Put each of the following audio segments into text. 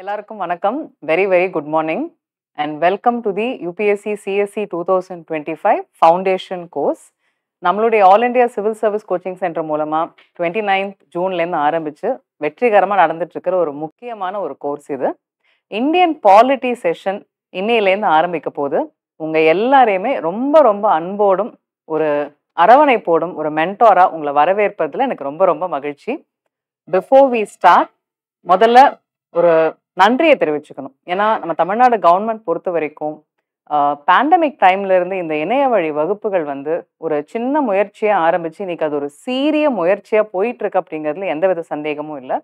எல்லாருக்கும் வணக்கம் very very good morning and welcome to the UPSC CSC two thousand twenty five foundation course நம்மளுடைய all India civil service coaching centre மூலமாக twenty ninth ஜூன்லேருந்து ஆரம்பித்து வெற்றிகரமாக நடந்துட்டுருக்கிற ஒரு முக்கியமான ஒரு கோர்ஸ் இது இந்தியன் பாலிட்டி செஷன் இன்னையிலேருந்து ஆரம்பிக்க போது உங்கள் எல்லாரையுமே ரொம்ப ரொம்ப அன்போடும் ஒரு அரவணைப்போடும் ஒரு மென்டோராக உங்களை வரவேற்பதில் எனக்கு ரொம்ப ரொம்ப மகிழ்ச்சி பிஃபோர் வி ஸ்டார்ட் முதல்ல ஒரு நன்றியை தெரிவிச்சுக்கணும் ஏன்னா நம்ம தமிழ்நாடு கவர்மெண்ட் பொறுத்த வரைக்கும் பேண்டமிக் டைம்ல இருந்து இந்த இணைய வழி வகுப்புகள் வந்து ஒரு சின்ன முயற்சியாக ஆரம்பிச்சு இன்னைக்கு அது ஒரு சீரிய முயற்சியா போயிட்டு இருக்கு அப்படிங்கிறதுல எந்தவித சந்தேகமும் இல்லை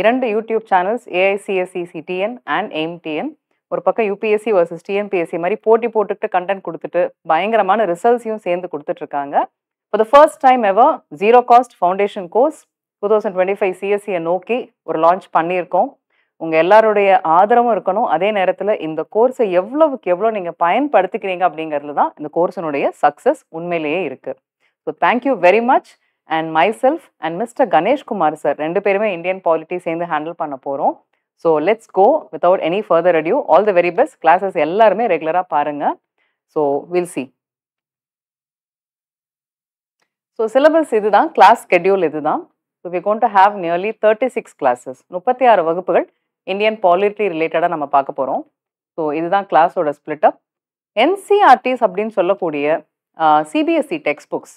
இரண்டு YouTube channels AICSCCTN and AIMTN ஒரு பக்கம் யூபிஎஸ்சி வர்சஸ் டிஎன்பிஎஸ்சி மாதிரி போட்டி போட்டுட்டு கண்டென்ட் கொடுத்துட்டு பயங்கரமான ரிசல்ட்ஸையும் சேர்ந்து கொடுத்துட்டு இருக்காங்க for the first time ever zero cost foundation course two thousand twenty five சிஎஸ்சியை நோக்கி ஒரு லான்ச் பண்ணியிருக்கோம் உங்கள் எல்லாருடைய ஆதரவும் இருக்கணும் அதே நேரத்தில் இந்த கோர்ஸை எவ்வளவுக்கு எவ்வளோ நீங்கள் பயன்படுத்திக்கிறீங்க அப்படிங்கிறது தான் இந்த கோர்ஸினுடைய சக்ஸஸ் உண்மையிலேயே இருக்குது so thank you very much and myself and mister Ganeshkumar sir ரெண்டு பேருமே இந்தியன் பாலிட்டி சேர்ந்து ஹேண்டில் பண்ண போகிறோம் so let's go without any further adieu all the very best classes எல்லாருமே ரெகுலராக பாருங்கள் so will see so syllabus இதுதான் கிளாஸ் ஸ்கெட்யூல் இதுதான் so we gonna have nearly thirty six classes முப்பத்தி ஆறு வகுப்புகள் இந்தியன் பாலிட்டி ரிலேட்டடாக நம்ம பார்க்க போகிறோம் ஸோ இதுதான் கிளாஸோட ஸ்பிளிட் அப் என்சிஆர்டிஸ் அப்படின்னு சொல்லக்கூடிய சிபிஎஸ்சி டெக்ஸ்ட் புக்ஸ்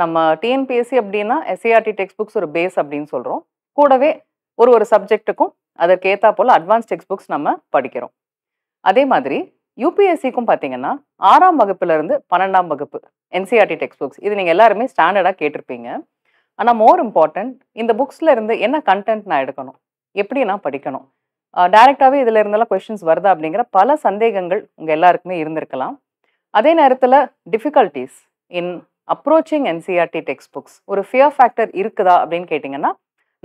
நம்ம டிஎன்பிஎஸ்சி அப்படின்னா எஸ்சிஆர்டி டெக்ஸ்ட் புக்ஸ் ஒரு பேஸ் அப்படின்னு சொல்கிறோம் கூடவே ஒரு ஒரு சப்ஜெக்ட்டுக்கும் அதற்கேற்றா போல் அட்வான்ஸ் டெக்ஸ்ட் புக்ஸ் நம்ம படிக்கிறோம் அதே மாதிரி யூபிஎஸ்சிக்கும் பார்த்தீங்கன்னா ஆறாம் வகுப்புலேருந்து பன்னெண்டாம் வகுப்பு என்சிஆர்டி டெக்ஸ்ட் புக்ஸ் இது நீங்கள் எல்லாருமே ஸ்டாண்டர்டாக கேட்டிருப்பீங்க ஆனால் மோர் இம்பார்ட்டன்ட் இந்த புக்ஸ்லேருந்து இருந்து என்ன கண்டென்ட் நான் எடுக்கணும் எப்படி நான் படிக்கணும் டைரக்டாகவே இதில் இருந்தாலும் கொஷின்ஸ் வருதா அப்படிங்கிற பல சந்தேகங்கள் உங்கள் எல்லாருக்குமே இருந்திருக்கலாம் அதே நேரத்தில் difficulties in approaching NCERT text books ஒரு ஃபியர் ஃபேக்டர் இருக்குதா அப்படின்னு கேட்டிங்கன்னா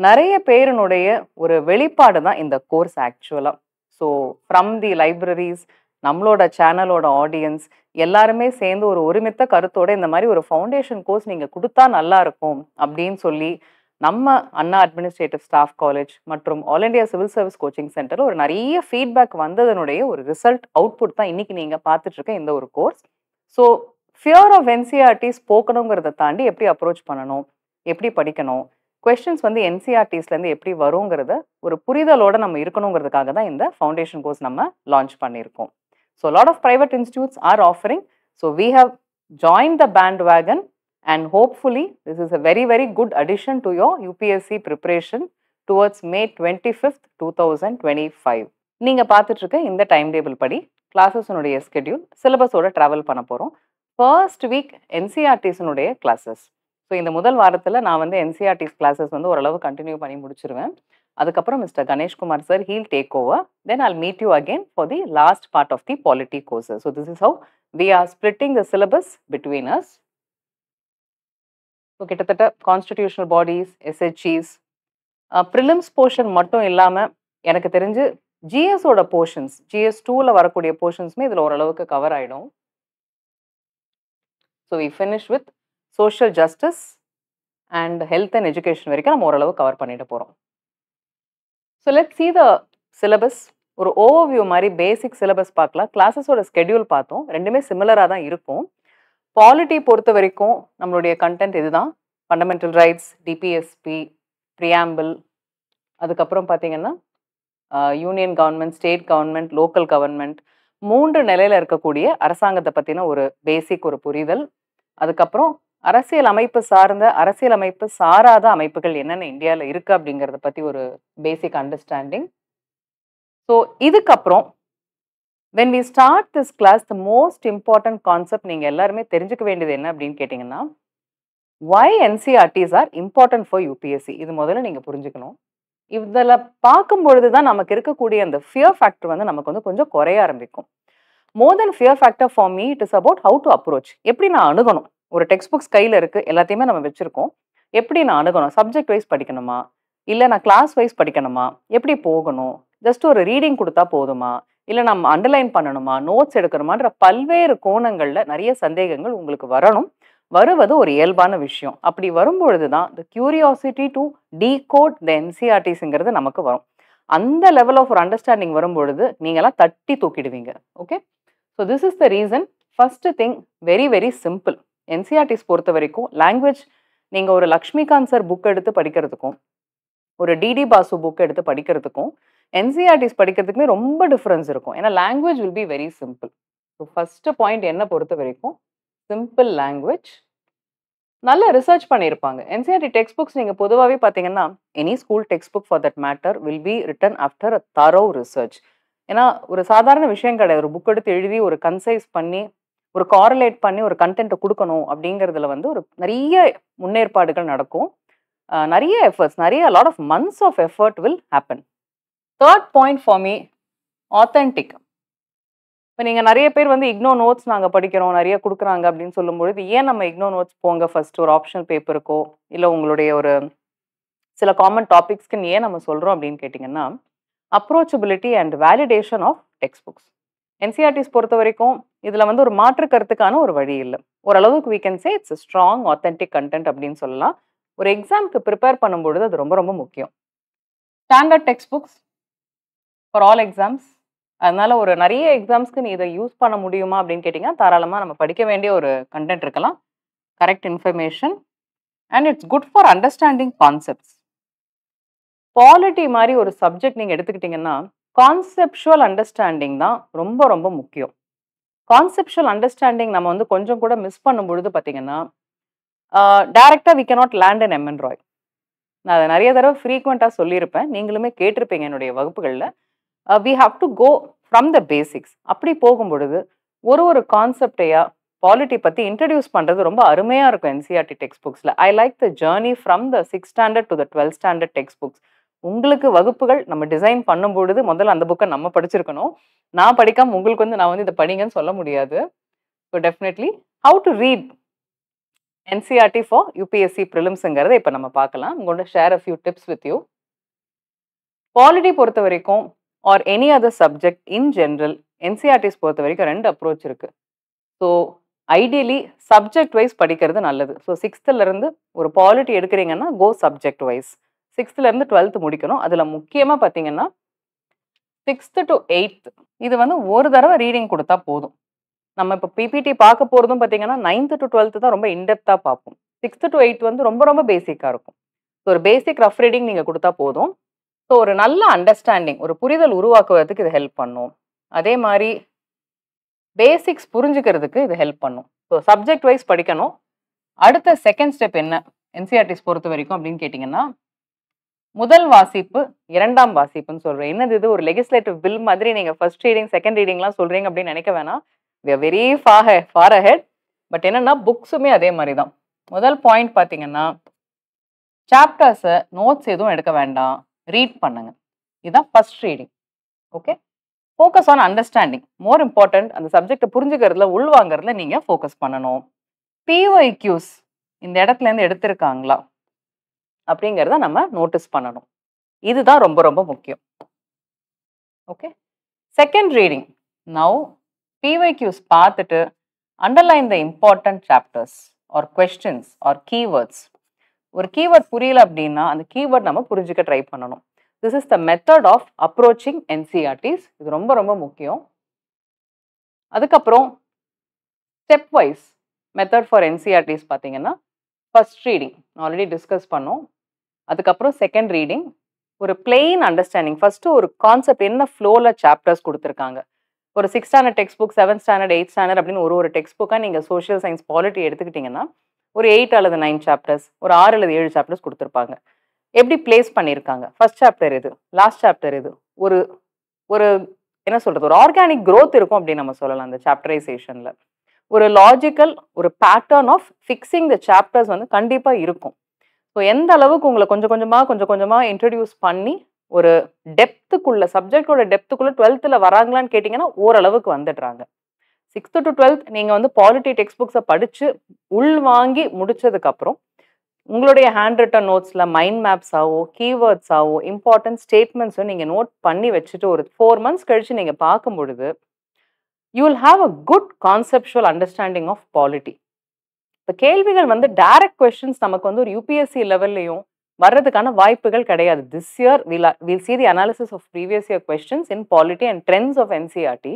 நிறைய பேரினுடைய ஒரு வெளிப்பாடு தான் இந்த கோர்ஸ் ஆக்சுவலாக ஸோ ஃப்ரம் தி லைப்ரரிஸ் நம்மளோட சேனலோட ஆடியன்ஸ் எல்லாருமே சேர்ந்து ஒரு ஒருமித்த கருத்தோட இந்த மாதிரி ஒரு ஃபவுண்டேஷன் கோர்ஸ் நீங்கள் கொடுத்தா நல்லா இருக்கும் அப்படின்னு சொல்லி நம்ம அண்ணா அட்மினிஸ்ட்ரேட்டிவ் ஸ்டாஃப் காலேஜ் மற்றும் all India civil service coaching centre ஒரு நிறைய ஃபீட்பேக் வந்ததனுடைய ஒரு ரிசல்ட் அவுட்புட் தான் இன்னைக்கு நீங்கள் பார்த்துட்டு இருக்க இந்த ஒரு course so fear of NCERT போக்கணுங்கிறத தாண்டி எப்படி அப்ரோச் பண்ணணும் எப்படி படிக்கணும் கொஸ்டின்ஸ் வந்து என்சிஆர்டிஸ்லேருந்து e எப்படி வருங்கிறத ஒரு புரிதலோட நம்ம இருக்கணுங்கிறதுக்காக தான் இந்த ஃபவுண்டேஷன் கோர்ஸ் நம்ம லான்ச் பண்ணியிருக்கோம் so lot of private institutes are offering so we have join the bandwagon And hopefully, this is a very, very good addition to your UPSC preparation towards May twenty fifth two thousand twenty five நீங்கள் பார்த்துட்ருக்க இந்த time table படி கிளாஸஸ்னுடைய schedule சிலபஸோட travel பண்ண போகிறோம் first week என்சிஆர்டிஸினுடைய classes so இந்த முதல் வாரத்தில் நான் வந்து என்சிஆர்டிஸ் கிளாஸஸ் e வந்து ஓரளவு கண்டினியூ பண்ணி முடிச்சிருவேன் அதுக்கப்புறம் mister Ganeshkumar sir he'll take over then I'll meet you again for the last part of the polity courses so this is how we are splitting the syllabus between us so கிட்டத்தட்ட constitutional bodies SHEs prelims portion மட்டும் இல்லாமல் எனக்கு தெரிஞ்சு ஜிஎஸோட portions GS டூவில் வரக்கூடிய போர்ஷன்ஸுமே இதில் ஓரளவுக்கு cover ஆகிடும் so we finish with social justice and health and education வரைக்கும் நம்ம ஓரளவு கவர் பண்ணிட்டு போகிறோம் so let see the syllabus ஒரு ஓவர்வியூ மாதிரி பேசிக் சிலபஸ் பார்க்கலாம் கிளாஸஸோட ஸ்கெடியூல் பார்த்தோம் ரெண்டுமே சிமிலராக தான் இருக்கும் பாலிட்டி பொறுத்த வரைக்கும் நம்மளுடைய கண்டென்ட் இதுதான் ஃபண்டமெண்டல் ரைட்ஸ் டிபிஎஸ்பி ப்ரியாம்பிள் அதுக்கப்புறம் பார்த்தீங்கன்னா union government state government local government மூன்று நிலையில் இருக்கக்கூடிய அரசாங்கத்தை பற்றின ஒரு பேசிக் ஒரு புரிதல் அதுக்கப்புறம் அரசியல் அமைப்பு சார்ந்த அரசியல் அமைப்பு சாராத அமைப்புகள் என்னென்ன இந்தியாவில் இருக்குது அப்படிங்கிறத பற்றி ஒரு பேசிக் அண்டர்ஸ்டாண்டிங் ஸோ இதுக்கப்புறம் when we start this class the most important concept நீங்கள் எல்லாருமே தெரிஞ்சுக்க வேண்டியது என்ன அப்படின்னு கேட்டிங்கன்னா why NCERTs are important for UPSC இது முதல்ல நீங்கள் புரிஞ்சுக்கணும் இதில் பார்க்கும் பொழுது தான் நமக்கு இருக்கக்கூடிய அந்த ஃபியர் ஃபேக்டர் வந்து நமக்கு வந்து கொஞ்சம் குறைய ஆரம்பிக்கும் more then fear factor for me it is about how to approach எப்படி நான் அணுகணும் ஒரு டெக்ஸ்ட் புக்ஸ் கையில் இருக்குது எல்லாத்தையுமே நம்ம வச்சுருக்கோம் எப்படி நான் அணுகணும் சப்ஜெக்ட் வைஸ் படிக்கணுமா இல்லை நான் கிளாஸ் வைஸ் படிக்கணுமா எப்படி போகணும் ஜஸ்ட் ஒரு ரீடிங் கொடுத்தா போதுமா இல்லை நம்ம அண்டர்லைன் பண்ணணுமா நோட்ஸ் எடுக்கணுமான்ற பல்வேறு கோணங்களில் நிறைய சந்தேகங்கள் உங்களுக்கு வரணும் வருவது ஒரு இயல்பான விஷயம் அப்படி வரும்பொழுது தான் the curiosity to got the என்சிஆர்டிஸுங்கிறது e நமக்கு வரும் அந்த லெவல் ஆஃப் ஒரு அண்டர்ஸ்டாண்டிங் வரும்பொழுது நீங்களாம் தட்டி தூக்கிடுவீங்க okay so this is the reason first thing very very simple NCERTs பொறுத்த வரைக்கும் லாங்குவேஜ் நீங்கள் ஒரு லக்ஷ்மிகாந்த் சார் புக் எடுத்து படிக்கிறதுக்கும் ஒரு டிடி பாசு புக் எடுத்து படிக்கிறதுக்கும் என்சிஆர்டிஸ் e படிக்கிறதுக்குமே ரொம்ப டிஃப்ரென்ஸ் இருக்கும் ஏன்னா language will be very simple so first point என்ன பொறுத்த வரைக்கும் சிம்பிள் லாங்குவேஜ் நல்ல ரிசர்ச் பண்ணியிருப்பாங்க என்சிஆர்டி டெக்ஸ்ட் புக்ஸ் e நீங்கள் பொதுவாகவே பார்த்தீங்கன்னா any school text book for that matter will be written after a thorough research ஏன்னா ஒரு சாதாரண விஷயம் கிடையாது ஒரு புக் எடுத்து எழுதி ஒரு கன்சைஸ் பண்ணி ஒரு காரலேட் பண்ணி ஒரு கண்டென்ட்டை கொடுக்கணும் அப்படிங்கிறதுல வந்து ஒரு நிறைய முன்னேற்பாடுகள் நடக்கும் நிறைய எஃபர்ட்ஸ் நிறைய lot of months of effort will happen third point for me authentic இப்போ நீங்கள் நிறைய பேர் வந்து இக்னோ நோட்ஸ் நாங்கள் படிக்கிறோம் நிறைய கொடுக்குறாங்க அப்படின்னு சொல்லும்பொழுது ஏன் நம்ம இக்னோ நோட்ஸ் போங்க ஃபர்ஸ்ட் ஒரு ஆப்ஷனல் பேப்பருக்கோ இல்லை உங்களுடைய ஒரு சில காமன் டாபிக்ஸ்க்குன்னு ஏன் நம்ம சொல்கிறோம் அப்படின்னு கேட்டிங்கன்னா approachability and validation of text books NCERTs பொறுத்த வரைக்கும் இதில் வந்து ஒரு மாற்று கருத்துக்கான ஒரு வழி இல்லை ஓரளவுக்கு we can say it's strong authentic content அப்படின்னு சொல்லலாம் ஒரு எக்ஸாமுக்கு ப்ரிப்பேர் பண்ணும்பொழுது அது ரொம்ப ரொம்ப முக்கியம் standard text books for all exams அதனால ஒரு நிறைய எக்ஸாம்ஸ்க்கு நீ இதை யூஸ் பண்ண முடியுமா அப்படின்னு கேட்டிங்கன்னா தாராளமாக நம்ம படிக்க வேண்டிய ஒரு கண்டென்ட் இருக்கலாம் correct information and it's good for understanding concepts polity மாதிரி ஒரு சப்ஜெக்ட் நீங்கள் எடுத்துக்கிட்டிங்கன்னா கான்செப்ஷுவல் அண்டர்ஸ்டாண்டிங் தான் ரொம்ப ரொம்ப முக்கியம் கான்செப்ஷுவல் அண்டர்ஸ்டாண்டிங் நம்ம வந்து கொஞ்சம் கூட மிஸ் பண்ணும் பொழுது பார்த்தீங்கன்னா டேரெக்டாக வி கே நாட் லேண்ட் அண்ட் எம்என் ராய் நான் அதை நிறைய தடவை ஃப்ரீக்வெண்ட்டாக சொல்லியிருப்பேன் நீங்களுமே கேட்டிருப்பீங்க என்னுடைய வகுப்புகளில் we have to go from the basics அப்படி போகும் பொழுது ஒரு ஒரு கான்செப்டையா பாலிட்டி பற்றி இன்ட்ரடியூஸ் பண்ணுறது ரொம்ப அருமையாக இருக்கும் என்சிஆர்டி டெக்ஸ்ட் புக்ஸில் I like the journey from the six standard to the twelfth standard text books உங்களுக்கு வகுப்புகள் நம்ம டிசைன் பண்ணும்பொழுது முதல்ல அந்த புக்கை நம்ம படிச்சிருக்கணும் நான் படிக்காம உங்களுக்கு வந்து நான் வந்து இதை படிங்கன்னு சொல்ல முடியாது so definitely how to read NCERT for UPSC ப்ரிலிம்ஸுங்கிறத இப்போ நம்ம பார்க்கலாம் உங்களோட share a few tips with you polity பொறுத்த வரைக்கும் or any other subject in general NCERTs பொறுத்த வரைக்கும் ரெண்டு அப்ரோச் இருக்குது ஸோ ஐடியலி சப்ஜெக்ட் வைஸ் படிக்கிறது நல்லது ஸோ சிக்ஸ்த்துலேருந்து ஒரு பாலிட்டி எடுக்கிறீங்கன்னா கோ சப்ஜெக்ட் வைஸ் சிக்ஸ்த்துலேருந்து டுவெல்த்து முடிக்கணும் அதில் முக்கியமாக பார்த்தீங்கன்னா சிக்ஸ்த்து டு எயித்து இது வந்து ஒரு தடவை ரீடிங் கொடுத்தா போதும் நம்ம இப்போ பிபிடி பார்க்க போகிறதும் பார்த்தீங்கன்னா நைன்த்து டு டுவெல்த்து தான் ரொம்ப இன்டெப்த்தாக பார்ப்போம் சிக்ஸ்த்து டு எயித் வந்து ரொம்ப ரொம்ப பேசிக்காக இருக்கும் ஸோ ஒரு பேசிக் ரஃப் ரீடிங் நீங்கள் கொடுத்தா போதும் ஸோ ஒரு நல்ல அண்டர்ஸ்டாண்டிங் ஒரு புரிதல் உருவாக்குவதற்கு இது ஹெல்ப் பண்ணும் அதே மாதிரி பேசிக்ஸ் புரிஞ்சுக்கிறதுக்கு இது ஹெல்ப் பண்ணும் ஸோ சப்ஜெக்ட் வைஸ் படிக்கணும் அடுத்த செகண்ட் ஸ்டெப் என்ன என்சிஆர்டிஸ் e பொறுத்த வரைக்கும் அப்படின்னு கேட்டிங்கன்னா முதல் வாசிப்பு இரண்டாம் வாசிப்புன்னு சொல்கிறேன் என்னது இது ஒரு லெகிஸ்லேட்டிவ் பில் மாதிரி நீங்கள் ஃபர்ஸ்ட் ரீடிங் செகண்ட் ரீடிங்லாம் சொல்கிறீங்க அப்படின்னு நினைக்க வேணாம் we are very far far ahead but என்னென்னா புக்ஸுமே அதே மாதிரி தான் முதல் பாயிண்ட் பார்த்தீங்கன்னா சாப்டர்ஸை நோட்ஸ் எதுவும் எடுக்க வேண்டாம் ரீட் பண்ணுங்க இதுதான் first reading okay focus on understanding more important அந்த சப்ஜெக்டை புரிஞ்சுக்கிறதுல உள்வாங்கிறதுல நீங்கள் ஃபோக்கஸ் பண்ணணும் பிஒய்க்யூஸ் e இந்த இடத்துலேருந்து எடுத்திருக்காங்களா அப்படிங்கிறத நம்ம நோட்டீஸ் பண்ணணும் இதுதான் ரொம்ப ரொம்ப முக்கியம் okay second reading now PYQs பார்த்துட்டு underline the important chapters or questions or keywords ஒரு கீவேர்ட் புரியல அப்படின்னா அந்த கீவேர்ட் நம்ம புரிஞ்சுக்க ட்ரை பண்ணணும் this is the method of approaching NCERTs இது ரொம்ப ரொம்ப முக்கியம் அதுக்கப்புறம் step wise method for NCERTs பார்த்தீங்கன்னா ஃபஸ்ட் ரீடிங் ஆல்ரெடி டிஸ்கஸ் பண்ணோம் அதுக்கப்புறம் செகண்ட் ரீடிங் ஒரு பிளெயின் அண்டர்ஸ்டாண்டிங் ஃபஸ்ட்டு ஒரு கான்செப்ட் என்ன ஃப்ளோவில் சாப்டர்ஸ் கொடுத்துருக்காங்க ஒரு six standard text book seventh standard eight standard அப்படின்னு ஒரு ஒரு டெக்ஸ்ட் புக்காக நீங்கள் சோஷியல் சயின்ஸ் பாலிட்டி எடுத்துக்கிட்டிங்கன்னா ஒரு எயிட் அல்லது நைன் சாப்டர்ஸ் ஒரு ஆறு அல்லது ஏழு சாப்டர்ஸ் கொடுத்துருப்பாங்க எப்படி பிளேஸ் பண்ணியிருக்காங்க ஃபர்ஸ்ட் சாப்டர் இது லாஸ்ட் சாப்டர் இது ஒரு ஒரு என்ன சொல்கிறது ஒரு ஆர்கானிக் க்ரோத் இருக்கும் அப்படின்னு நம்ம சொல்லலாம் அந்த சாப்டரைசேஷனில் ஒரு லாஜிக்கல் ஒரு pattern of fixing the chapters வந்து கண்டிப்பாக இருக்கும் ஸோ எந்த அளவுக்கு உங்களை கொஞ்சம் கொஞ்சமாக கொஞ்சம் கொஞ்சமாக இன்ட்ரடியூஸ் பண்ணி ஒரு டெப்த்துக்குள்ள சப்ஜெக்டோட டெப்த்துக்குள்ளே டுவெல்த்தில் வராங்களான்னு கேட்டிங்கன்னா ஓரளவுக்கு வந்துடுறாங்க சிக்ஸ்த்து டு டுவெல்த் நீங்கள் வந்து பாலிட்டி டெக்ஸ்ட் புக்ஸை படித்து உள் வாங்கி முடித்ததுக்கப்புறம் உங்களுடைய ஹேண்ட் ரிட்டன் நோட்ஸில் மைண்ட் கீவேர்ட்ஸ் ஆகும் இம்பார்ட்டன்ட் ஸ்டேட்மெண்ட்ஸும் நீங்கள் நோட் பண்ணி வச்சுட்டு ஒரு ஃபோர் மந்த்ஸ் கழித்து நீங்கள் பார்க்கும் பொழுது you will have a good conceptual understanding of polity இப்போ கேள்விகள் வந்து டைரக்ட் கொஷின்ஸ் நமக்கு வந்து ஒரு யூபிஎஸ்சி லெவல்லையும் வர்றதுக்கான வாய்ப்புகள் கிடையாது this year will will see the analysis of previous year questions in polity and trends of NCERT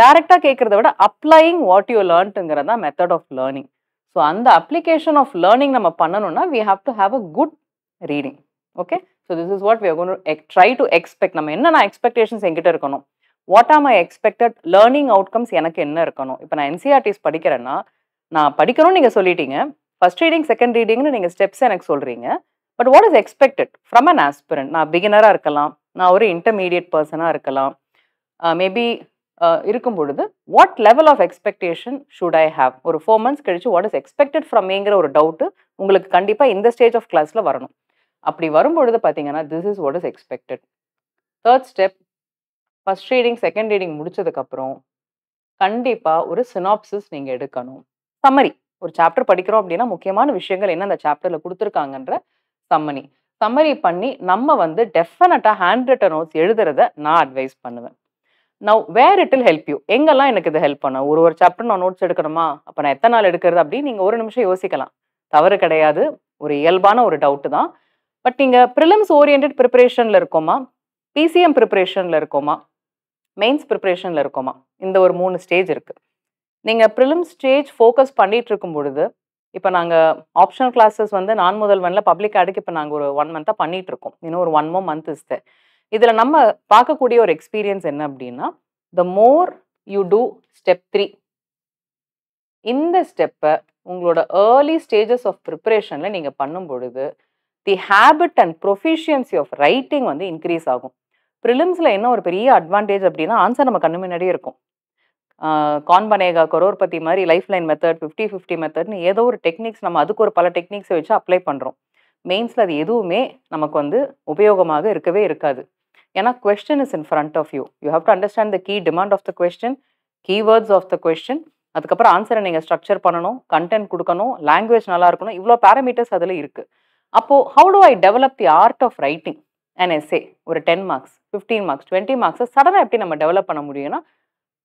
டைரக்டாக கேட்குறத விட அப்ளையிங் வாட் யூ லேர்ன்ட்டுங்கிறது தான் மெத்தட் ஆஃப் லேர்னிங் ஸோ அந்த அப்ளிகேஷன் ஆஃப் லேர்னிங் நம்ம பண்ணணும்னா we have to have a good reading okay so this is what we try to expect நம்ம என்னென்ன எக்ஸ்பெக்டேஷன்ஸ் எங்கிட்ட இருக்கணும் what are my expected learning outcomes எனக்கு என்ன இருக்கணும் இப்போ நான் என்சிஆர்டிஸ் e படிக்கிறேன்னா நான் படிக்கணும்னு நீங்கள் சொல்லிட்டீங்க ஃபர்ஸ்ட் ரீடிங் செகண்ட் ரீடிங்னு நீங்கள் ஸ்டெப்ஸ் எனக்கு சொல்கிறீங்க but what is expected from an aspirant நான் பிகினராக இருக்கலாம் நான் ஒரு இன்டர்மீடியட் பர்சனாக இருக்கலாம் மேபி uh, இருக்கும் பொழுது what level of expectation should I have ஒரு ஃபோர் மந்த்ஸ் கழிச்சு வாட் இஸ் எக்ஸ்பெக்டட் ஃப்ரம் மேங்கிற ஒரு டவுட்டு உங்களுக்கு கண்டிப்பாக இந்த ஸ்டேஜ் ஆஃப் கிளாஸில் வரணும் அப்படி வரும்பொழுது பார்த்தீங்கன்னா this is what is expected third step first reading second reading முடிச்சதுக்கப்புறம் கண்டிப்பாக ஒரு சினாப்சிஸ் நீங்கள் எடுக்கணும் சம்மரி ஒரு சாப்டர் படிக்கிறோம் அப்படின்னா முக்கியமான விஷயங்கள் என்ன அந்த சாப்டரில் கொடுத்துருக்காங்கன்ற சம்மனி சம்மரி பண்ணி நம்ம வந்து டெஃபினட்டாக ஹேண்ட் ரிட்டன் நோட்ஸ் எழுதுறத நான் அட்வைஸ் பண்ணுவேன் now where it will help you எங்கெல்லாம் எனக்கு இது ஹெல்ப் பண்ணும் ஒரு ஒரு சாப்டர் நான் நோட்ஸ் எடுக்கணுமா அப்போ நான் எத்தனை நாள் எடுக்கிறது அப்படின்னு நீங்கள் ஒரு நிமிஷம் யோசிக்கலாம் தவறு கிடையாது ஒரு இயல்பான ஒரு டவுட்டு தான் பட் நீங்கள் ப்ரிலிம்ஸ் ஓரியன்ட் ப்ரிப்பரேஷனில் இருக்கோமா பிசிஎம் ப்ரிப்பரேஷனில் இருக்கோமா மெயின்ஸ் ப்ரிப்பரேஷனில் இருக்கோமா இந்த ஒரு மூணு ஸ்டேஜ் இருக்குது நீங்கள் ப்ரிலிம் ஸ்டேஜ் ஃபோக்கஸ் பண்ணிகிட்டு இருக்கும் பொழுது இப்போ நாங்கள் ஆப்ஷனல் கிளாஸஸ் வந்து நான் முதல் முதல்வனில் பப்ளிக் ஆடுக்கு இப்போ நாங்கள் ஒரு ஒன் மந்த்தாக பண்ணிகிட்ருக்கோம் இன்னும் ஒரு ஒன் மோ மந்த் இஸ் இதில் நம்ம பார்க்கக்கூடிய ஒரு எக்ஸ்பீரியன்ஸ் என்ன அப்படின்னா the more you do step three இந்த ஸ்டெப்பை உங்களோட ஏர்லி ஸ்டேஜஸ் ஆஃப் ப்ரிப்பரேஷனில் நீங்கள் பண்ணும் பொழுது the habit and proficiency of writing வந்து இன்க்ரீஸ் ஆகும் ப்ரிலிம்ஸில் என்ன ஒரு பெரிய அட்வான்டேஜ் அப்படின்னா ஆன்சர் நம்ம கண்ணு முன்னாடியே இருக்கும் கான்பனேகா கரோர்பத்தி மாதிரி life line method fifty fifty மெத்தட்னு ஏதோ ஒரு டெக்னிக்ஸ் நம்ம அதுக்கு ஒரு பல டெக்னிக்ஸை வச்சு அப்ளை பண்ணுறோம் மெயின்ஸில் அது எதுவுமே நமக்கு வந்து உபயோகமாக இருக்கவே இருக்காது ஏன்னா question is in front of you you how to understand the key demand of the question keywords of the question அதுக்கப்புறம் ஆன்சரை நீங்கள் ஸ்ட்ரக்சர் பண்ணணும் கண்டென்ட் கொடுக்கணும் லாங்குவேஜ் நல்லா இருக்கணும் இவ்வளோ பேரமீட்டர்ஸ் அதில் இருக்குது அப்போது how to I develop the art of writing and essay ஒரு ten marks fifteen marks twenty மார்க்ஸை சடனாக எப்படி நம்ம டெவலப் பண்ண முடியும்னா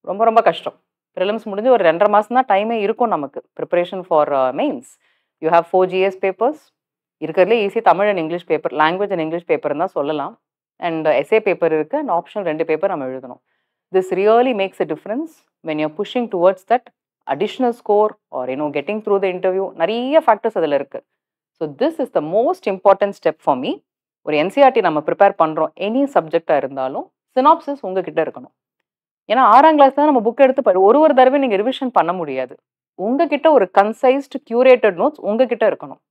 ரொம்ப ரொம்ப கஷ்டம் ப்ரிலிம்ஸ் முடிஞ்சு ஒரு ரெண்டரை மாதம் தான் டைமே இருக்கும் நமக்கு preparation for mains you have four GS papers இருக்கிறதுலே easy Tamil and English paper language and English பேப்பர்னு தான் சொல்லலாம் அண்ட் எஸ்ஏ பேப்பர் இருக்குது அண்ட் ஆப்ஷனல் ரெண்டு பேப்பர் நம்ம எழுதணும் this really makes a difference when you pushing towards that additional score or you know getting through the interview நிறைய ஃபேக்டர்ஸ் அதில் இருக்குது so this is the most important step for me ஒரு NCERT e நம்ம prepare பண்ணுறோம் any சப்ஜெக்டாக இருந்தாலும் synopsis உங்ககிட்ட இருக்கணும் ஏன்னா ஆறாம் கிளாஸ் தான் நம்ம புக் எடுத்து ஒரு ஒரு தடவை நீங்கள் ரிவிஷன் பண்ண முடியாது உங்ககிட்ட ஒரு கன்சைஸ்டு கியூரேட்டட் நோட்ஸ் உங்ககிட்ட இருக்கணும்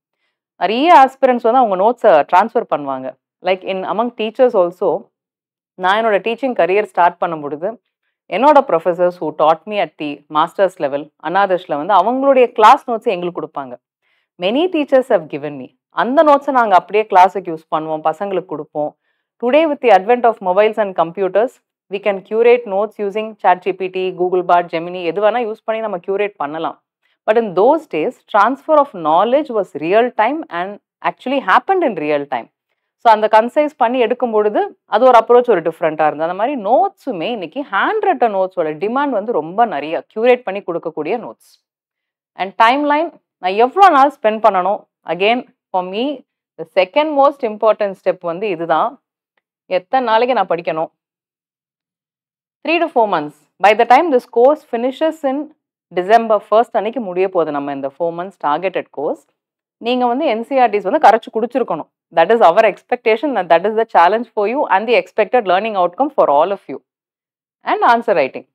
நிறைய ஆஸ்பிரன்ஸ் வந்து அவங்க நோட்ஸை ட்ரான்ஸ்ஃபர் பண்ணுவாங்க like in among teachers also நான் என்னோட டீச்சிங் கரியர் ஸ்டார்ட் பண்ணும் பொழுது என்னோட professors who taught me at the masters level அனாதர்ஷில் வந்து அவங்களுடைய கிளாஸ் நோட்ஸ் எங்களுக்கு கொடுப்பாங்க many teachers have given me அந்த நோட்ஸை நாங்கள் அப்படியே கிளாஸுக்கு யூஸ் பண்ணுவோம் பசங்களுக்கு கொடுப்போம் today with the advent of mobiles and computers we can curate notes using chat GPT Google Bard Gemini எது வேணால் யூஸ் பண்ணி நம்ம கியூரேட் பண்ணலாம் but in those days transfer of knowledge was real time and actually happened in real time so அந்த concise பண்ணி எடுக்கும் பொழுது அது ஒரு அப்ரோச் ஒரு டிஃப்ரெண்ட்டாக இருந்தது அந்த மாதிரி நோட்ஸுமே இன்னைக்கு ஹேண்ட் ரிட்டன் நோட்ஸோட டிமாண்ட் வந்து ரொம்ப நிறைய க்யூரேட் பண்ணி கொடுக்கக்கூடிய நோட்ஸ் அண்ட் டைம் லைன் நான் எவ்வளோ நாள் ஸ்பெண்ட் பண்ணணும் again for me the second most important step வந்து இதுதான் எத்தனை நாளைக்கு நான் படிக்கணும் three to four months by the time this course finishes in December first அன்னைக்கு முடிய போகுது நம்ம இந்த ஃபோர் மந்த்ஸ் டார்கெட்டட் கோர்ஸ் நீங்கள் வந்து என்சிஆர்டிஸ் e வந்து கரைச்சி குடிச்சிருக்கணும் That is our expectation and that is the challenge for and and the expected learning outcome for all of you. And answer writing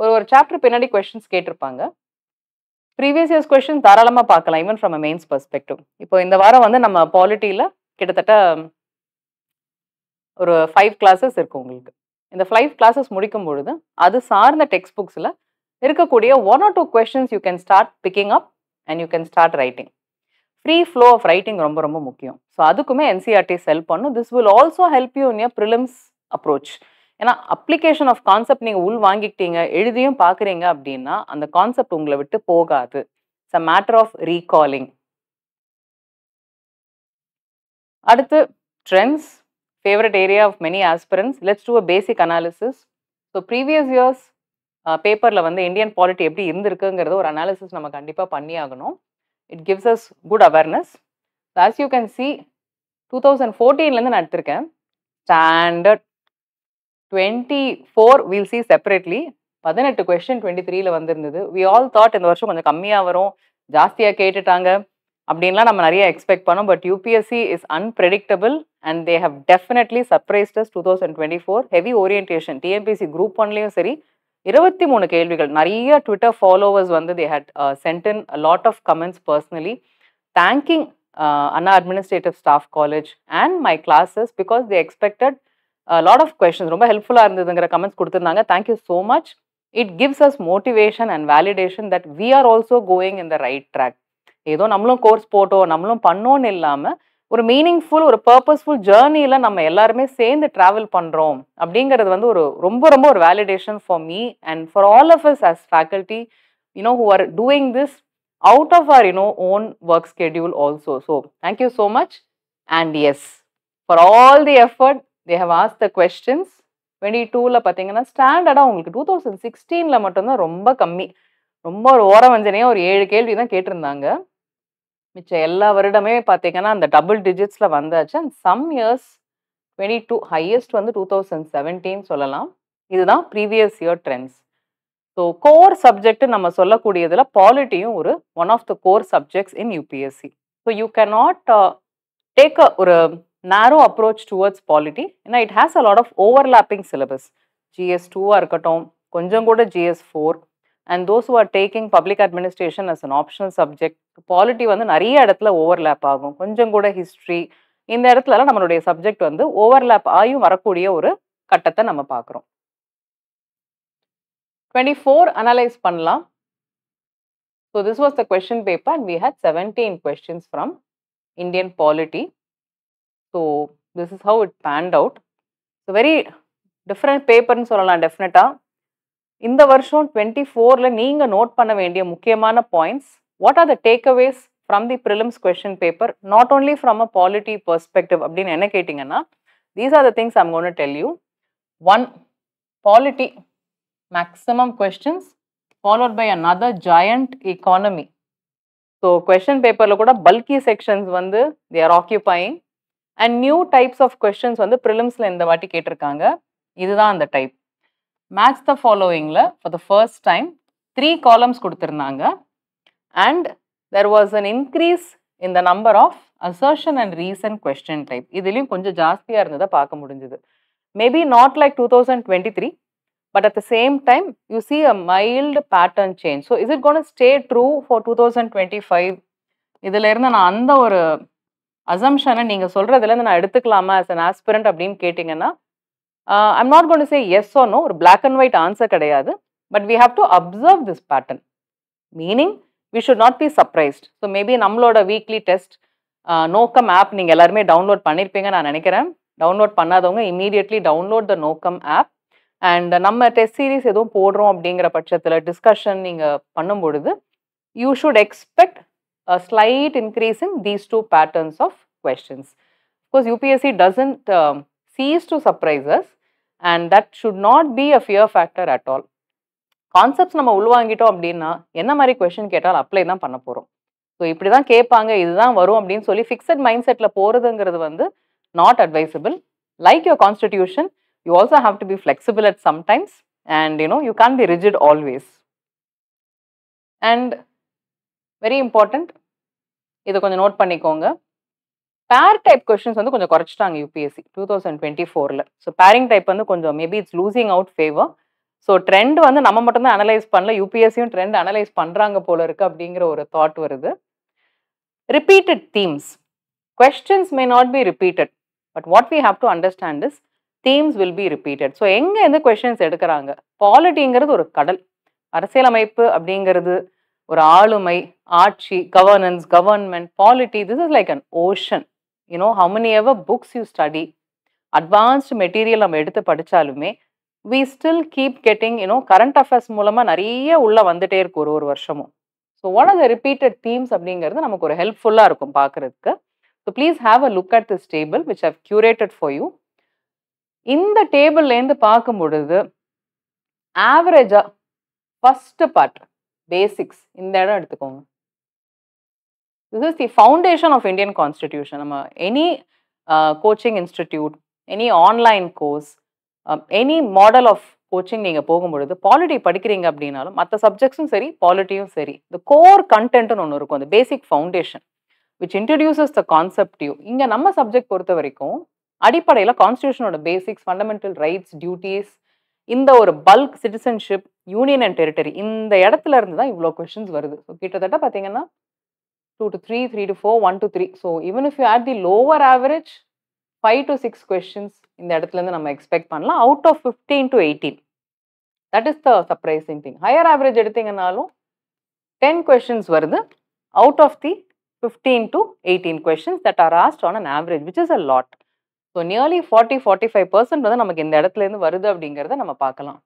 ஒரு ஒரு சாப்டர் பின்னாடி கொஷின்ஸ் கேட்டிருப்பாங்க previous years question தாராளமாக பார்க்கலாம் even from a mains perspective இப்போ இந்த வாரம் வந்து நம்ம பாலிட்டியில் கிட்டத்தட்ட ஒரு ஃபைவ் கிளாஸஸ் இருக்குது உங்களுக்கு இந்த ஃபைவ் கிளாஸஸ் முடிக்கும் பொழுது அது சார்ந்த டெக்ஸ்ட் புக்ஸில் இருக்கக்கூடிய one or two questions you can start picking up and you can start writing free flow of writing ரொம்ப ரொம்ப முக்கியம் ஸோ அதுக்குமே என்சிஆர்டி ஹெல்ப் e பண்ணும் this will also help you in prelims approach ஏன்னா application of concept நீங்கள் உள் வாங்கிக்கிட்டீங்க எழுதியும் பார்க்குறீங்க அப்படின்னா அந்த கான்செப்ட் உங்களை விட்டு போகாது it's a matter of recalling அடுத்து trends favourite area of many aspirants let's do a basic analysis so previous years பேப்பரில் வந்து இந்தியன் பாலிட்டி எப்படி இருந்திருக்குங்கிறது ஒரு அனாலிசிஸ் நம்ம கண்டிப்பாக பண்ணி ஆகணும் it gives us good awareness as you can see two thousand ஃபோர்டீன்லேருந்து நான் எடுத்திருக்கேன் standard twenty four will see separately பதினெட்டு கொஸ்டின் டுவெண்ட்டி த்ரீல வந்திருந்தது வி ஆல் தாட் இந்த வருஷம் கொஞ்சம் கம்மியாக வரும் ஜாஸ்தியாக கேட்டுட்டாங்க அப்படின்லாம் நம்ம நிறைய எக்ஸ்பெக்ட் பண்ணோம் but UPSC is unpredictable and they have definitely surprised us two thousand twenty four heavy orientation TNPSC group ஒன்லேயும் சரி இருபத்தி மூணு கேள்விகள் நிறைய ட்விட்டர் ஃபாலோவர்ஸ் வந்து they had in lot of comments personally thanking Anna administrative staff college and my classes because they expected lot of questions ரொம்ப ஹெல்ப்ஃபுல்லாக இருந்ததுங்கிற கமெண்ட்ஸ் கொடுத்துருந்தாங்க thank you so much it gives us motivation and validation that we are also going in the right track ஏதோ நம்மளும் course போட்டோம் நம்மளும் பண்ணோன்னு இல்லாமல் ஒரு மீனிங்ஃபுல் ஒரு பர்பஸ்ஃபுல் ஜேர்னியில் நம்ம எல்லாருமே சேர்ந்து ட்ராவல் பண்ணுறோம் அப்படிங்கிறது வந்து ஒரு ரொம்ப ரொம்ப ஒரு validation for me and for all of us us faculty you know who are doing this out of our you know own work schedule also so thank you so much and yes for all the effort they have as the questions twenty டூவில் பார்த்தீங்கன்னா ஸ்டாண்டர்டாக உங்களுக்கு two thousand சிக்ஸ்டீனில் மட்டும்தான் ரொம்ப கம்மி ரொம்ப ஒரு வஞ்சனையாக ஒரு ஏழு கேள்வி தான் கேட்டிருந்தாங்க மிச்ச எல்லா வருடமே பார்த்தீங்கன்னா அந்த டபுள் டிஜிட்ஸில் வந்தாச்சு and some years twenty two highest வந்து டூ தௌசண்ட் செவன்டீன் சொல்லலாம் இதுதான் previous year trends so core subject நம்ம சொல்லக்கூடியதில் பாலிட்டியும் ஒரு one of the core subjects in UPSC so you can not take a ஒரு நேரோ அப்ரோச் டுவர்ட்ஸ் பாலிட்டி ஏன்னா it has a lot of overlapping syllabus GS டூவாக இருக்கட்டும் கொஞ்சம் கூட GS four and those are taking public administration as an optional subject polity வந்து நிறைய இடத்துல overlap ஆகும் கொஞ்சம் கூட ஹிஸ்ட்ரி இந்த இடத்துலலாம் நம்மளுடைய சப்ஜெக்ட் வந்து ஓவர்லேப் ஆகியும் வரக்கூடிய ஒரு கட்டத்தை நம்ம பார்க்குறோம் டுவெண்ட்டி ஃபோர் அனலைஸ் பண்ணலாம் so this was the question paper and we had seventeen questions from Indian polity so this is how it panned out so very different பேப்பர்னு சொல்லலாம் டெஃபினட்டாக இந்த வருஷம் டுவெண்ட்டி ஃபோரில் நீங்கள் நோட் பண்ண வேண்டிய முக்கியமான points what are the takeaways from the prelims question paper not only from a polity perspective அப்படின்னு என்ன கேட்டிங்கன்னா these are the things I'm gonna tell you one polity maximum questions followed by another giant economy so question பேப்பரில் கூட bulky sections வந்து they are occupying and new types of questions வந்து ப்ரிலிம்ஸில் இந்த வாட்டி கேட்டிருக்காங்க இதுதான் அந்த டைப் மேக்ஸ் த ஃபாலோவிங்கில் for the first time three columns கொடுத்துருந்தாங்க and there was an increase இந்த number of assertion and reason question type இதுலேயும் கொஞ்சம் ஜாஸ்தியாக இருந்ததை பார்க்க முடிஞ்சுது maybe not like two thousand twenty three but at the same time you see a mild pattern change so is it gonna stay true for two thousand twenty five இதிலேருந்து நான் அந்த ஒரு அசம்ஷனை நீங்கள் சொல்கிறதுலேருந்து நான் எடுத்துக்கலாமா ஆஸ் அன் ஆஸ்பிரண்ட் அப்படின்னு கேட்டிங்கன்னா I'm not gonna say yes or no ஒரு பிளாக் அண்ட் ஒயிட் ஆன்சர் கிடையாது but we have to observe this pattern meaning we should not be surprised so maybe நம்மளோட வீக்லி டெஸ்ட் நோக்கம் ஆப் நீங்கள் எல்லாருமே download பண்ணியிருப்பீங்க நான் நினைக்கிறேன் டவுன்லோட் பண்ணாதவங்க immediately download the Nokkam app and நம்ம டெஸ்ட் சீரீஸ் எதுவும் போடுறோம் அப்படிங்கிற பட்சத்தில் டிஸ்கஷன் நீங்கள் பண்ணும் பொழுது you should expect a slight increase in these two patterns of questions because UPSC doesn't cease to surprise us and that should not be a fear factor at all. Concepts நம்ம உள்வாங்கிட்டோம் அப்படின்னா என்ன மாதிரி question கேட்டால் apply தான் பண்ண போகிறோம் so இப்படி தான் கேட்பாங்க இதுதான் வரும் அப்படின்னு சொல்லி ஃபிக்ஸட் மைண்ட் செட்டில் போகிறதுங்கிறது வந்து not advisable like your constitution you also have to be flexible at sometimes and you know you can be rigid always and very important இதை கொஞ்சம் நோட் பண்ணிக்கோங்க பேர் டைப் கொஷின்ஸ் வந்து கொஞ்சம் குறைச்சிட்டாங்க யூபிஎஸ்சி டூ தௌசண்ட் டுவெண்ட்டி ஃபோரில் so pairing type வந்து கொஞ்சம் maybe it's losing out favour so trend வந்து நம்ம மட்டும்தான் அனலைஸ் பண்ணல யூபிஎஸ்சியும் ட்ரெண்ட் அனலைஸ் பண்ணுறாங்க போல இருக்கு அப்படிங்கிற ஒரு தாட் வருது repeated themes questions may not be repeated but what we have to understand is themes will be repeated so எங்கே எந்த கொஷின்ஸ் எடுக்கிறாங்க பாலிட்டிங்கிறது ஒரு கடல் அரசியலமைப்பு அப்படிங்கிறது ஒரு ஆளுமை ஆட்சி governance government polity this is like an ocean you know how many ever books you study advanced material நம்ம எடுத்து படித்தாலுமே we still keep getting you know current affairs மூலமாக நிறைய உள்ளே வந்துட்டே இருக்கும் ஒரு ஒரு வருஷமும் so one of the repeated themes அப்படிங்கிறது நமக்கு ஒரு ஹெல்ப்ஃபுல்லாக இருக்கும் பார்க்குறதுக்கு so please have a look at this table which have curated for you இந்த டேபிள்லேருந்து பார்க்கும் பொழுது ஆவரேஜாக ஃபஸ்ட்டு பார்ட் பேசிக்ஸ் இந்த இடம் எடுத்துக்கோங்க this is the foundation of Indian constitution நம்ம any coaching institute any online course any model of coaching நீங்கள் போகும்பொழுது பாலிட்டி படிக்கிறீங்க அப்படின்னாலும் மற்ற சப்ஜெக்ட்ஸும் சரி பாலிட்டியும் சரி இந்த கோர் கண்டென்ட்னு ஒன்று இருக்கும் அந்த basic foundation which introduces the concept you இங்கே நம்ம சப்ஜெக்ட் பொறுத்த வரைக்கும் அடிப்படையில் கான்ஸ்டியூஷனோட பேசிக்ஸ் ஃபண்டமெண்டல் ரைட்ஸ் டியூட்டிஸ் இந்த ஒரு bulk citizenship union and territory இந்த இடத்துல இருந்து தான் இவ்வளோ கொஷின்ஸ் வருது ஸோ கிட்டத்தட்ட பார்த்தீங்கன்னா 2 to 3, 3 to 4, 1 to 3. So even if you add the lower average, 5 to 6 questions இந்த இடத்துலேருந்து நம்ம எக்ஸ்பெக்ட் பண்ணலாம் out of fifteen to eighteen that is the surprising thing higher average எடுத்தீங்கனாலும் டென் கொஷின்ஸ் வருது out of the fifteen to eighteen questions that are asked on an average which is a lot so nearly forty forty five percent வந்து நமக்கு இந்த இடத்துலேருந்து வருது அப்படிங்கிறத நம்ம பார்க்கலாம்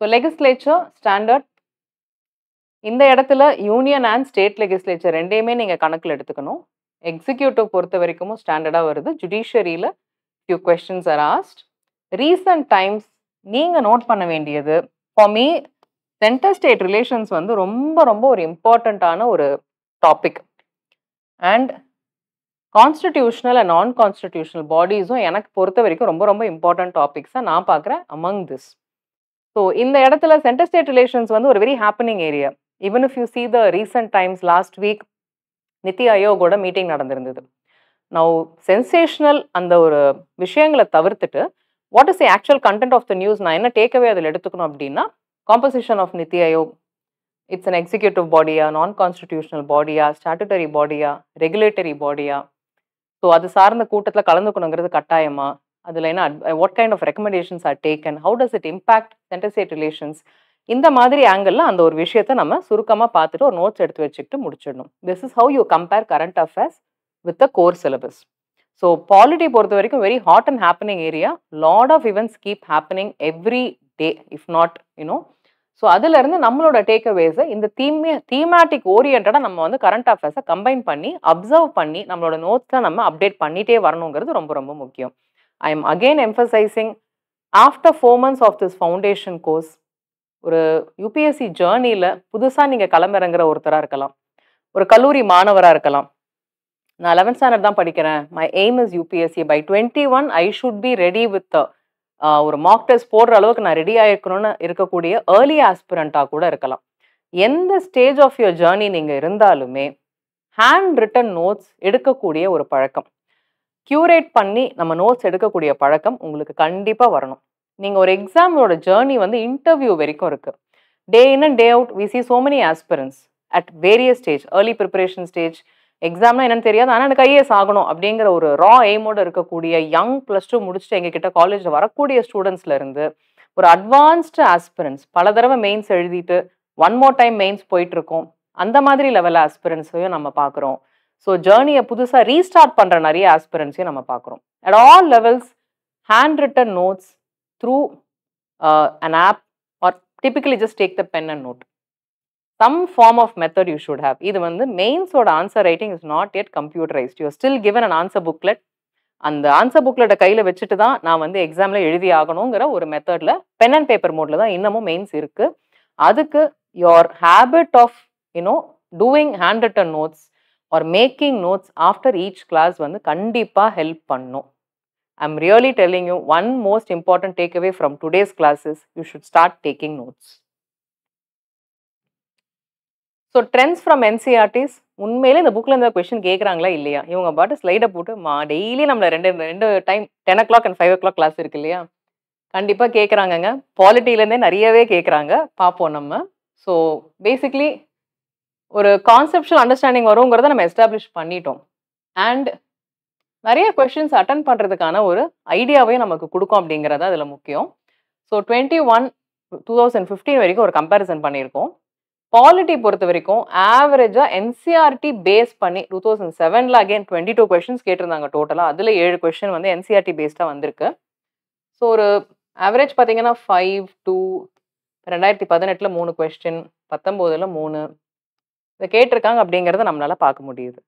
ஸோ லெகிஸ்லேச்சர் ஸ்டாண்டர்ட் இந்த இடத்துல யூனியன் அண்ட் ஸ்டேட் லெகிஸ்லேச்சர் ரெண்டையுமே நீங்கள் கணக்கில் எடுத்துக்கணும் எக்ஸிக்யூட்டிவ் பொறுத்த வரைக்கும் ஸ்டாண்டர்டாக வருது ஜுடிஷியரியில் few questions are asked recent times நீங்கள் நோட் பண்ண வேண்டியது for me centre state relations வந்து ரொம்ப ரொம்ப ஒரு இம்பார்ட்டண்ட்டான ஒரு topic and constitutional and non constitutional பாடிஸும் எனக்கு பொறுத்த வரைக்கும் ரொம்ப ரொம்ப இம்பார்ட்டன்ட் டாபிக்ஸாக நான் பார்க்குறேன் அமங் திஸ் ஸோ இந்த இடத்துல சென்டர் ஸ்டேட் ரிலேஷன்ஸ் வந்து ஒரு very happening area even if you see the recent times last week NITI ஆயோகோட மீட்டிங் நடந்திருந்தது நவ் சென்சேஷனல் அந்த ஒரு விஷயங்களை தவிர்த்துட்டு what is the actual content of the news நான் என்ன டேக்அவே அதில் எடுத்துக்கணும் அப்படின்னா composition of NITI Aayog it's an executive பாடியா நான் கான்ஸ்டிடியூஷனல் பாடியா ஸ்டாட்டுட்டரி பாடியா ரெகுலேட்டரி பாடியா ஸோ அது சார்ந்த கூட்டத்தில் கலந்துக்கணுங்கிறது கட்டாயமா அதில் என்ன what kind of recommendations are taken how does it impact centre state relations இந்த மாதிரி ஆங்கிளில் அந்த ஒரு விஷயத்த நம்ம சுருக்கமாக பார்த்துட்டு ஒரு நோட்ஸ் எடுத்து வச்சுக்கிட்டு முடிச்சிடணும் this is how you compare current affairs with a core syllabus so polity பொறுத்த வரைக்கும் very hot and happening area lot of events keep happening every day if not you know so அதுலேருந்து நம்மளோட டேக் அவேஸை இந்த தீமே thematic ஓரியன்டாக நம்ம வந்து current அஃபேர்ஸை combine பண்ணி அப்சர்வ் பண்ணி நம்மளோட நோட்ஸை நம்ம அப்டேட் பண்ணிகிட்டே வரணுங்கிறது ரொம்ப ரொம்ப முக்கியம் I am again emphasising after four months of this foundation course ஒரு யுபிஎஸ்சி ஜேர்னியில் புதுசாக நீங்கள் களமிறங்குற ஒருத்தராக இருக்கலாம் ஒரு கல்லூரி மாணவராக இருக்கலாம் நான் லெவன்த் ஸ்டாண்டர்ட் தான் படிக்கிறேன் my aim is UPSC by twenty one I should be ready with ஒரு மாக் டெஸ்ட் போடுற அளவுக்கு நான் ரெடி ஆகிருக்கணும்னு இருக்கக்கூடிய ஏர்லி ஆஸ்பிரண்ட்டாக கூட இருக்கலாம் எந்த ஸ்டேஜ் ஆஃப் யுவர் ஜேர்னி நீங்கள் இருந்தாலுமே ஹேண்ட் ரிட்டன் நோட்ஸ் எடுக்கக்கூடிய ஒரு பழக்கம் கியூரேட் பண்ணி நம்ம நோட்ஸ் எடுக்கக்கூடிய பழக்கம் உங்களுக்கு கண்டிப்பாக வரணும் நீங்கள் ஒரு எக்ஸாமோட ஜேர்னி வந்து இன்டர்வியூ வரைக்கும் இருக்குது day in and day out we see so many aspirants at various stage early preparation stage எக்ஸாம்னா என்னன்னு தெரியாது ஆனால் எனக்கு ஐஏஎஸ் ஆகணும் அப்படிங்கிற ஒரு ரா எய்மோடு இருக்கக்கூடிய யங் ப்ளஸ் டூ முடிச்சுட்டு எங்ககிட்ட காலேஜில் வரக்கூடிய ஸ்டூடெண்ட்ஸ்லேருந்து ஒரு அட்வான்ஸ்டு ஆஸ்பிரன்ஸ் பல தடவை மெயின்ஸ் எழுதிட்டு ஒன் மோர் டைம் மெயின்ஸ் இருக்கோம் அந்த மாதிரி லெவலில் ஆஸ்பிரன்ஸையும் நம்ம பார்க்குறோம் ஸோ ஜேர்னியை புதுசாக ரீஸ்டார்ட் பண்ணுற நிறைய ஆஸ்பிரன்ஸையும் நம்ம பார்க்குறோம் at all levels hand written notes through uh, an app or typically just take the pen and note. Some form of method you should have. Either one, the main sort of answer writing is not yet computerized. You are still given an answer booklet. அந்த answer புக்லெட்டை கையில் வச்சுட்டு தான் நான் வந்து எக்ஸாமில் எழுதி ஆகணுங்கிற ஒரு மெத்தடில் பென் அண்ட் பேப்பர் மோடில் தான் இன்னமும் மெயின்ஸ் இருக்குது அதுக்கு your habit of you know doing hand written notes or making notes after each class வந்து கண்டிப்பாக ஹெல்ப் பண்ணும் I'm really telling you one most important takeaway from today's classes you should start taking notes. So trends from NCERTs உண்மையிலே இந்த புக்கில் இந்த question கேட்குறாங்களா இல்லையா இவங்க பாட்டு ஸ்லைடை போட்டு மா டெய்லி நம்மளை ரெண்டு ரெண்டு time ten o'clock and five o'clock class இருக்கு இல்லையா கண்டிப்பாக கேட்குறாங்கங்க பாலிட்டிலேருந்தே நிறையவே கேட்குறாங்க பார்ப்போம் நம்ம ஸோ பேசிக்லி ஒரு கான்செப்ஷுவல் அண்டர்ஸ்டாண்டிங் வருங்கிறத நம்ம எஸ்டாப்ளிஷ் பண்ணிட்டோம் அண்ட் நிறைய கொஷின்ஸ் அட்டன் பண்ணுறதுக்கான ஒரு ஐடியாவையும் நமக்கு கொடுக்கும் அப்படிங்கிறது அதில் முக்கியம் so twenty one two thousand fifteen வரைக்கும் ஒரு கம்பேரிசன் பண்ணியிருக்கோம் பாலிட்டி பொறுத்த வரைக்கும் ஆவரேஜாக என்சிஆர்டி பேஸ் பண்ணி டூ தௌசண்ட் செவனில் அகேன் டுவெண்ட்டி டூ கொஷின்ஸ் கேட்டிருந்தாங்க டோட்டலாக அதில் ஏழு கொஷின் வந்து என்சிஆர்டி e பேஸ்டாக வந்திருக்கு ஸோ ஒரு ஆவரேஜ் பார்த்தீங்கன்னா ஃபைவ் டூ ரெண்டாயிரத்தி பதினெட்டில் மூணு கொஸ்டின் பத்தொம்போதில் மூணு இதை கேட்டிருக்காங்க அப்படிங்கிறத நம்மளால் பார்க்க முடியுது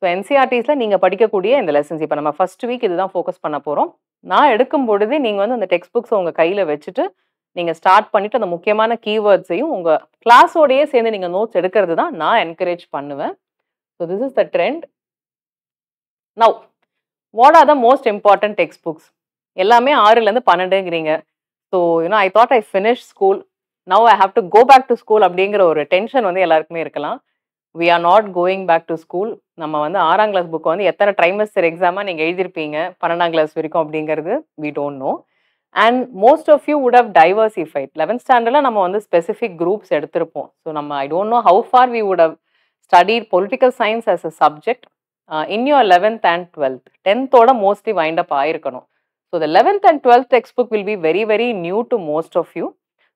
ஸோ என்சிஆர்டிஸில் e நீங்கள் படிக்கக்கூடிய இந்த லெசன்ஸ் இப்போ நம்ம ஃபர்ஸ்ட் வீக் இதுதான் ஃபோக்கஸ் பண்ண போகிறோம் நான் எடுக்கும் பொழுதே நீங்கள் வந்து அந்த டெக்ஸ்ட் புக்ஸை உங்கள் கையில் வச்சுட்டு நீங்கள் ஸ்டார்ட் பண்ணிவிட்டு அந்த முக்கியமான கீவேர்ட்ஸையும் உங்கள் கிளாஸோடையே சேர்ந்து நீங்கள் நோட்ஸ் எடுக்கிறது தான் நான் என்கரேஜ் பண்ணுவேன் so this is the trend now what are the most important text books எல்லாமே ஆறுலேருந்து பன்னெண்டுங்கிறீங்க so you know I thought I finish school now I have to go back to school அப்படிங்கிற ஒரு டென்ஷன் வந்து எல்லாருக்குமே இருக்கலாம் we are not going back to school நம்ம வந்து ஆறாம் கிளாஸ் புக்கை வந்து எத்தனை ட்ரைமஸ்டர் எக்ஸாமாக நீங்கள் எழுதியிருப்பீங்க பன்னெண்டாம் கிளாஸ் வரைக்கும் அப்படிங்கிறது we don't know and most of you would have diversified eleventh ஸ்டாண்டர்டில் நம்ம வந்து ஸ்பெசிஃபிக் குரூப்ஸ் எடுத்திருப்போம் ஸோ நம்ம I don't know how far we would have studied political science as a subject in your eleventh and twelfth டென்த்தோட mostly wind up ஆயிருக்கணும் so the eleventh and twelfth text book will be very very new to most of you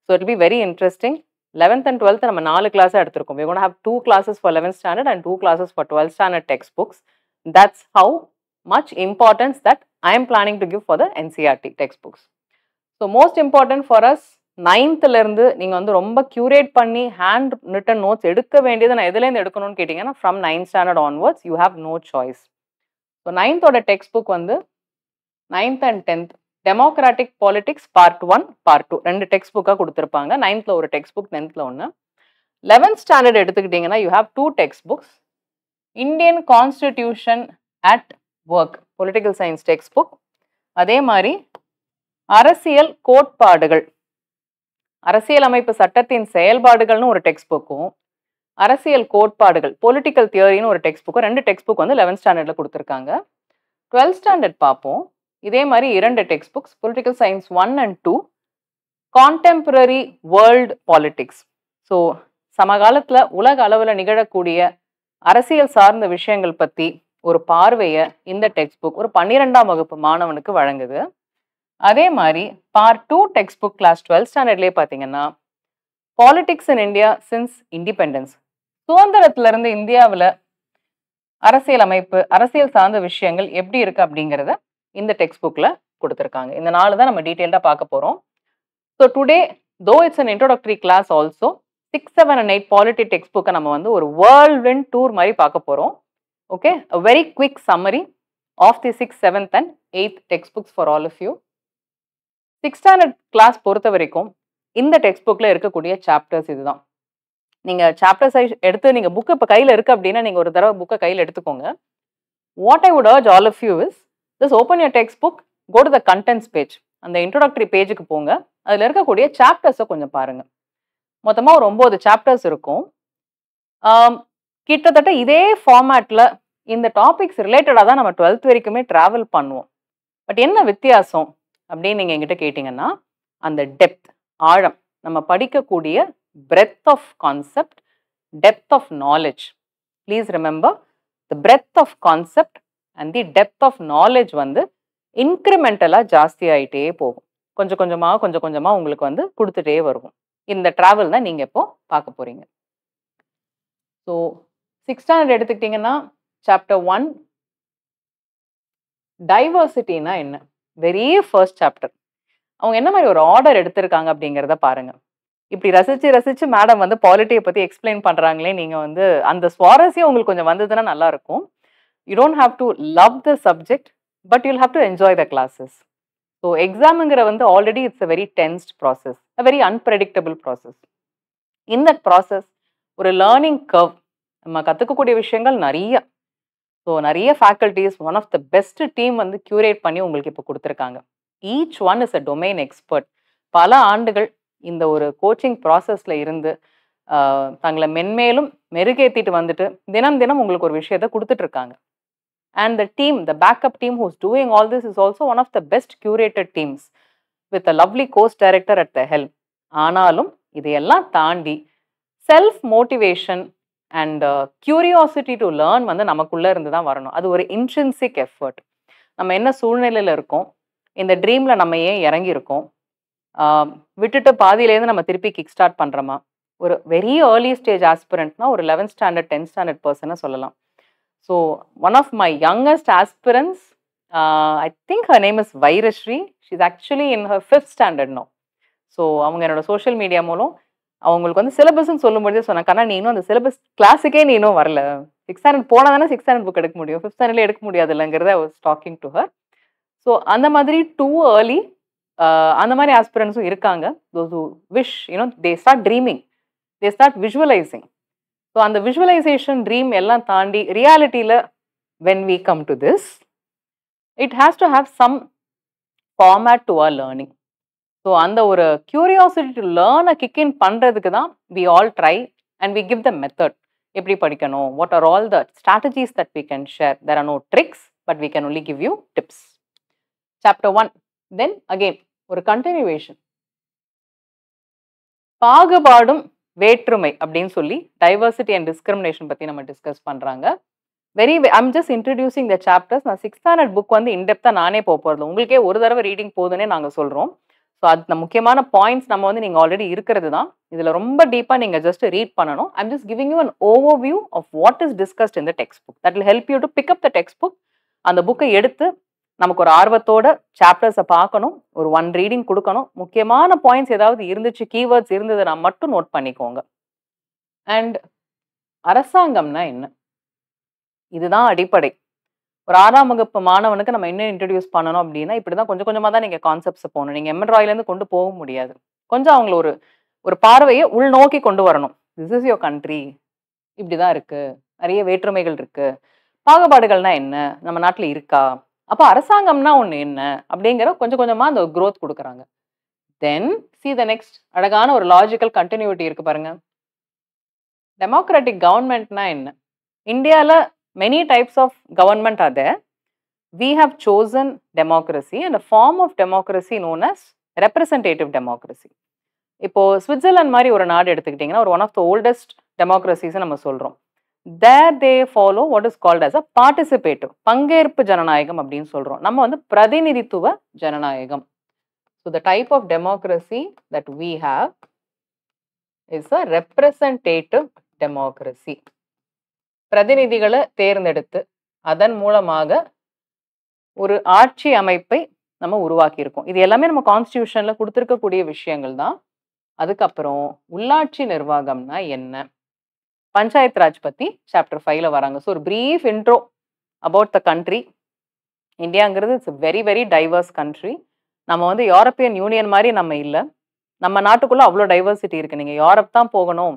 so it be very interesting eleventh and twelfth நம்ம நாலு class எடுத்திருக்கோம் you gonna have two classes for eleventh standard and two classes for twelfth standard text books how much much that I am planning to give for the NCERT text books so most important for us நைன்த்துலேருந்து நீங்கள் வந்து ரொம்ப curate பண்ணி hand written notes எடுக்க வேண்டியது நான் எதுலேருந்து எடுக்கணும்னு கேட்டிங்கன்னா from ninth standard onwards you have no choice so நைன்த்தோட டெக்ஸ்ட் புக் வந்து ninth and tenth democratic politics part one part two ரெண்டு டெக்ஸ்ட் புக்காக கொடுத்துருப்பாங்க நைன்த்தில் ஒரு டெக்ஸ்ட் புக் டென்த்தில் ஒன்று லெவன்த் ஸ்டாண்டர்ட் எடுத்துக்கிட்டிங்கன்னா you have two text books Indian constitution at work political science text book அதே மாதிரி அரசியல் கோட்பாடுகள் அரசியலமைப்பு சட்டத்தின் செயல்பாடுகள்னு ஒரு டெக்ஸ்ட் புக்கும் அரசியல் கோட்பாடுகள் பொலிட்டிக்கல் தியரின்னு ஒரு டெக்ஸ்ட் புக்கும் ரெண்டு டெக்ஸ்ட் புக் வந்து லெவன்த் ஸ்டாண்டர்டில் கொடுத்துருக்காங்க டுவெல்த் ஸ்டாண்டர்ட் பார்ப்போம் இதே மாதிரி இரண்டு text books political science one and two contemporary world politics so சமகாலத்தில் உலக அளவில் நிகழக்கூடிய அரசியல் சார்ந்த விஷயங்கள் பற்றி ஒரு பார்வையை இந்த டெக்ஸ்ட் புக் ஒரு பன்னிரெண்டாம் வகுப்பு மாணவனுக்கு வழங்குது அதே மாதிரி part two text book class twelfth ஸ்டாண்டர்ட்லேயே பார்த்தீங்கன்னா politics in India since independence சுதந்திரத்திலிருந்து இந்தியாவில் அரசியல் அமைப்பு அரசியல் சார்ந்த விஷயங்கள் எப்படி இருக்குது அப்படிங்கிறத இந்த டெக்ஸ்ட் புக்கில் கொடுத்துருக்காங்க இந்த நாலு தான் நம்ம டீட்டெயில்டாக பார்க்க போகிறோம் so today though it's an introductory class also six seven and eight polity text புக்கை நம்ம வந்து ஒரு வேர்ல்ட் வின் டூர் மாதிரி பார்க்க போகிறோம் okay a very quick summary of the six seventh and eighth text books for all of you six standard class பொறுத்த வரைக்கும் இந்த டெக்ஸ்ட் புக்கில் இருக்கக்கூடிய சாப்டர்ஸ் இதுதான் நீங்கள் சாப்டர்ஸ் எடுத்து நீங்கள் புக்கு இப்போ கையில் இருக்குது அப்படின்னா நீங்கள் ஒரு தடவை புக்கை கையில் எடுத்துக்கோங்க what I would urge all of you is just open your text book go to the contents page அந்த இன்ட்ரோடக்டரி பேஜுக்கு போங்க அதில் இருக்கக்கூடிய சாப்டர்ஸை கொஞ்சம் பாருங்கள் மொத்தமாக ஒரு ஒம்பது சாப்டர்ஸ் இருக்கும் கிட்டத்தட்ட இதே ஃபார்மேட்டில் இந்த டாபிக்ஸ் ரிலேட்டடாக தான் நம்ம டுவெல்த் வரைக்குமே ட்ராவல் பண்ணுவோம் பட் என்ன வித்தியாசம் அப்படின்னு நீங்கள் எங்கிட்ட கேட்டிங்கன்னா அந்த டெப்த் ஆழம் நம்ம படிக்கக்கூடிய breadth of concept depth of knowledge please remember the breadth of concept and the depth of knowledge வந்து இன்க்ரிமெண்டலாக ஜாஸ்தி ஆகிட்டே போகும் கொஞ்சம் கொஞ்சமாக கொஞ்சம் கொஞ்சமாக உங்களுக்கு வந்து கொடுத்துட்டே வருவோம் இந்த ட்ராவல் தான் நீங்கள் இப்போ பார்க்க போகிறீங்க ஸோ சிக்ஸ் ஸ்டாண்டர்ட் எடுத்துக்கிட்டிங்கன்னா சாப்டர் ஒன் டைவர்சிட்டினா என்ன வெரி ஃபர்ஸ்ட் சாப்டர் அவங்க என்ன மாதிரி ஒரு ஆர்டர் எடுத்திருக்காங்க அப்படிங்கிறத பாருங்க இப்படி ரசிச்சு ரசிச்சு மேடம் வந்து பாலிட்டியை பற்றி எக்ஸ்பிளைன் பண்ணுறாங்களே நீங்கள் வந்து அந்த சுவாரஸ்யம் உங்களுக்கு கொஞ்சம் வந்ததுன்னா நல்லாயிருக்கும் you don't have to love the subject but you'll have to enjoy the classes so எக்ஸாமுங்கிற வந்து already it's a very tensed process a very unpredictable process in that process ஒரு லேர்னிங் கர்வ் நம்ம கற்றுக்கக்கூடிய விஷயங்கள் நிறைய ஸோ நிறைய faculties one of the best team வந்து க்யூரேட் பண்ணி உங்களுக்கு இப்போ கொடுத்துருக்காங்க each one is a domain expert பல ஆண்டுகள் இந்த ஒரு கோச்சிங் ப்ராசஸில் இருந்து தங்களை மென்மேலும் மெருகேற்றிட்டு வந்துட்டு தினம் தினம் உங்களுக்கு ஒரு விஷயத்த கொடுத்துட்ருக்காங்க And the team, the backup team who's doing all this is also one of the best curated teams with a lovely course director at the helm. ஆனாலும் இதையெல்லாம் தாண்டி self motivation and curiosity to learn வந்து நமக்குள்ளே இருந்து தான் வரணும் அது ஒரு இன்ட்ரின்சிக் எஃபர்ட் நம்ம என்ன சூழ்நிலையில் இருக்கோம் இந்த ட்ரீமில் நம்ம ஏன் இறங்கியிருக்கோம் விட்டுட்டு பாதியிலேருந்து நம்ம திருப்பி கிக் ஸ்டார்ட் பண்ணுறோமா ஒரு வெரி ஏர்லி ஸ்டேஜ் ஆஸ்பிரண்ட்னா ஒரு லெவன்த் ஸ்டாண்டர்ட் டென்த் ஸ்டாண்டர்ட் பர்சனை சொல்லலாம் so one of my youngest aspirants I think think name is Vairashri Vairashri. She's actually in her fifth standard now. So அவங்க என்னோட சோஷியல் மீடியா மூலம் அவங்களுக்கு வந்து சிலபஸ்ன்னு சொல்லும்போதே சொன்னாங்க ஆனால் நீ இன்னும் அந்த சிலபஸ் கிளாஸுக்கே நீ இன்னும் வரல சிக்ஸ் ஸ்டாண்டர்ட் போனால் தானே சிக்ஸ் ஸ்டாண்டர்ட் புக் எடுக்க முடியும் ஃபிஃப்த் ஸ்டாண்டர்ட்ல எடுக்க முடியாது இல்லைங்கிறத டாக்கிங் டு ஹர் ஸோ அந்த மாதிரி டூ ஏர்லி uh, அந்த மாதிரி ஆஸ்பிரன்ஸும் இருக்காங்க those who wish you know they start dreaming they start visualizing so அந்த விஷுவலைசேஷன் ட்ரீம் எல்லாம் தாண்டி ரியாலிட்டியில் when we come to this it has to have some format to our learning so அந்த ஒரு கியூரியாசிட்டி டு லேர்னை கிக்இன் பண்ணுறதுக்கு தான் we all try and we give the method எப்படி படிக்கணும் what are all the strategies that we can share there are no tricks but we can only give you tips chapter one then again ஒரு continuation பாகுபாடும் வேற்றுமை அப்படின்னு சொல்லி diversity and discrimination பற்றி நம்ம discuss பண்ணுறாங்க very I'm just introducing the chapters நான் six standard book வந்து இன்டெப்தான் நானே போக போகிறது உங்களுக்கே ஒரு தடவை ரீடிங் போதுன்னே நாங்கள் சொல்கிறோம் ஸோ அது முக்கியமான பாயிண்ட்ஸ் நம்ம வந்து நீங்கள் ஆல்ரெடி இருக்கிறது தான் இதில் ரொம்ப டீப்பாக நீங்கள் ஜஸ்ட் ரீட் பண்ணணும் I'm just giving you an overview of what is discussed இந்த text book that will help you to pick up the text book அந்த புக்கை எடுத்து நமக்கு ஒரு ஆர்வத்தோட சாப்டர்ஸை பார்க்கணும் ஒரு ஒன் ரீடிங் கொடுக்கணும் முக்கியமான பாயிண்ட்ஸ் ஏதாவது இருந்துச்சு கீவேர்ட்ஸ் நான் மட்டும் நோட் பண்ணிக்கோங்க அண்ட் அரசாங்கம்னா என்ன இதுதான் அடிப்படை ஒரு ஆறாம் வகுப்பு மாணவனுக்கு நம்ம என்ன இன்ட்ரடியூஸ் பண்ணணும் அப்படின்னா இப்படி தான் கொஞ்சம் கொஞ்சமாக தான் நீங்கள் கான்செப்ட்ஸை போகணும் நீங்கள் எம்என்ராயிலேருந்து கொண்டு போக முடியாது கொஞ்சம் அவங்கள ஒரு ஒரு பார்வையை உள்நோக்கி கொண்டு வரணும் திஸ் இஸ் யோர் கண்ட்ரி இப்படி தான் இருக்குது நிறைய வேற்றுமைகள் இருக்குது பாகுபாடுகள்னா என்ன நம்ம நாட்டில் இருக்கா அப்போ அரசாங்கம்னா ஒன்று என்ன அப்படிங்கிற கொஞ்சம் கொஞ்சமாக அந்த க்ரோத் கொடுக்குறாங்க தென் சி த நெக்ஸ்ட் அழகான ஒரு லாஜிக்கல் கண்டினியூட்டி இருக்கு பாருங்க டெமோக்ராட்டிக் கவர்மெண்ட்னா என்ன இந்தியாவில் மெனி டைப்ஸ் ஆஃப் கவர்மெண்ட் அதை we have chosen democracy and form of democracy known as representative democracy இப்போ சுவிட்சர்லாந்து மாதிரி ஒரு நாடு எடுத்துக்கிட்டிங்கன்னா ஒரு ஒன் ஆஃப் த ஓல்டஸ்ட் டெமோக்ரஸிஸை நம்ம சொல்கிறோம் there they follow what is called as a participative பங்கேற்பு ஜனநாயகம் அப்படின்னு சொல்கிறோம் நம்ம வந்து பிரதிநிதித்துவ ஜனநாயகம் so the type of democracy that we have is a representative democracy பிரதிநிதிகளை தேர்ந்தெடுத்து அதன் மூலமாக ஒரு ஆட்சி அமைப்பை நம்ம உருவாக்கியிருக்கோம் இது எல்லாமே நம்ம கான்ஸ்டியூஷனில் கொடுத்துருக்கக்கூடிய விஷயங்கள் தான் அதுக்கப்புறம் உள்ளாட்சி நிர்வாகம்னா என்ன பஞ்சாயத் ராஜ் பற்றி சாப்டர் ஃபைவ்ல வராங்க ஸோ ஒரு brief intro about the country இந்தியாங்கிறது it's very very diverse country நம்ம வந்து யூரோப்பியன் யூனியன் மாதிரி நம்ம இல்லை நம்ம நாட்டுக்குள்ளே அவ்வளோ டைவர்சிட்டி இருக்குது நீங்கள் யூரோப் தான் போகணும்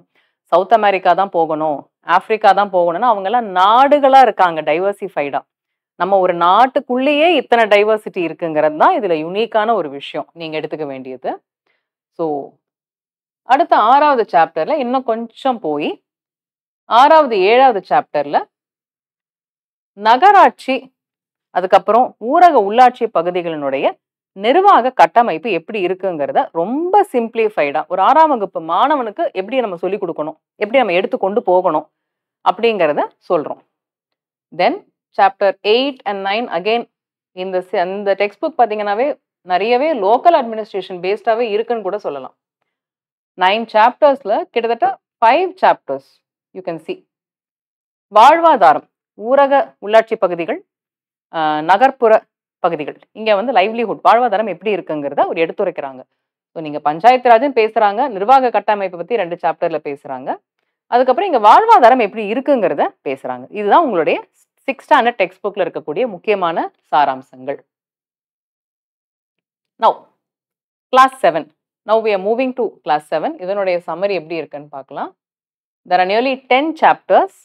சவுத் அமெரிக்கா தான் போகணும் ஆப்ரிக்கா தான் போகணும்னா அவங்கெல்லாம் நாடுகளாக இருக்காங்க டைவர்சிஃபைடா நம்ம ஒரு நாட்டுக்குள்ளேயே இத்தனை டைவர்சிட்டி இருக்குங்கிறது தான் இதில் யுனிக்கான ஒரு விஷயம் நீங்கள் எடுத்துக்க வேண்டியது ஸோ அடுத்த ஆறாவது சாப்டரில் இன்னும் கொஞ்சம் போய் ஆறாவது ஏழாவது சாப்டர்ல நகராட்சி அதுக்கப்புறம் ஊரக உள்ளாட்சி பகுதிகளினுடைய நிர்வாக கட்டமைப்பு எப்படி இருக்குங்கிறத ரொம்ப சிம்பிளிஃபைடா ஒரு ஆறாம் வகுப்பு மாணவனுக்கு எப்படி நம்ம சொல்லிக் கொடுக்கணும் எப்படி நம்ம எடுத்து கொண்டு போகணும் அப்படிங்கிறத சொல்றோம் then chapter eight and nine again இந்த அந்த டெக்ஸ்ட் புக் பார்த்தீங்கன்னாவே நிறையவே லோக்கல் அட்மினிஸ்ட்ரேஷன் பேஸ்டாகவே இருக்குன்னு கூட சொல்லலாம் நைன் சாப்டர்ஸில் கிட்டத்தட்ட five chapters you can see வாழ்வாதாரம் ஊரக உள்ளாட்சி பகுதிகள் நகர்ப்புற பகுதிகள் இங்கே வந்து லைவ்லிஹுட் வாழ்வாதாரம் எப்படி இருக்குங்கிறத ஒரு எடுத்துரைக்கிறாங்க ஸோ நீங்கள் பஞ்சாயத்து ராஜன் பேசுகிறாங்க நிர்வாக கட்டமைப்பை பற்றி ரெண்டு சாப்டரில் பேசுகிறாங்க அதுக்கப்புறம் இங்கே வாழ்வாதாரம் எப்படி இருக்குங்கிறத பேசுகிறாங்க இதுதான் உங்களுடைய சிக்ஸ் ஸ்டாண்டர்ட் டெக்ஸ்ட் புக்கில் இருக்கக்கூடிய முக்கியமான சாராம்சங்கள் now class seven now we are moving to class seven இதனுடைய சம்மரி எப்படி இருக்குன்னு பார்க்கலாம் there are nearly ten chapters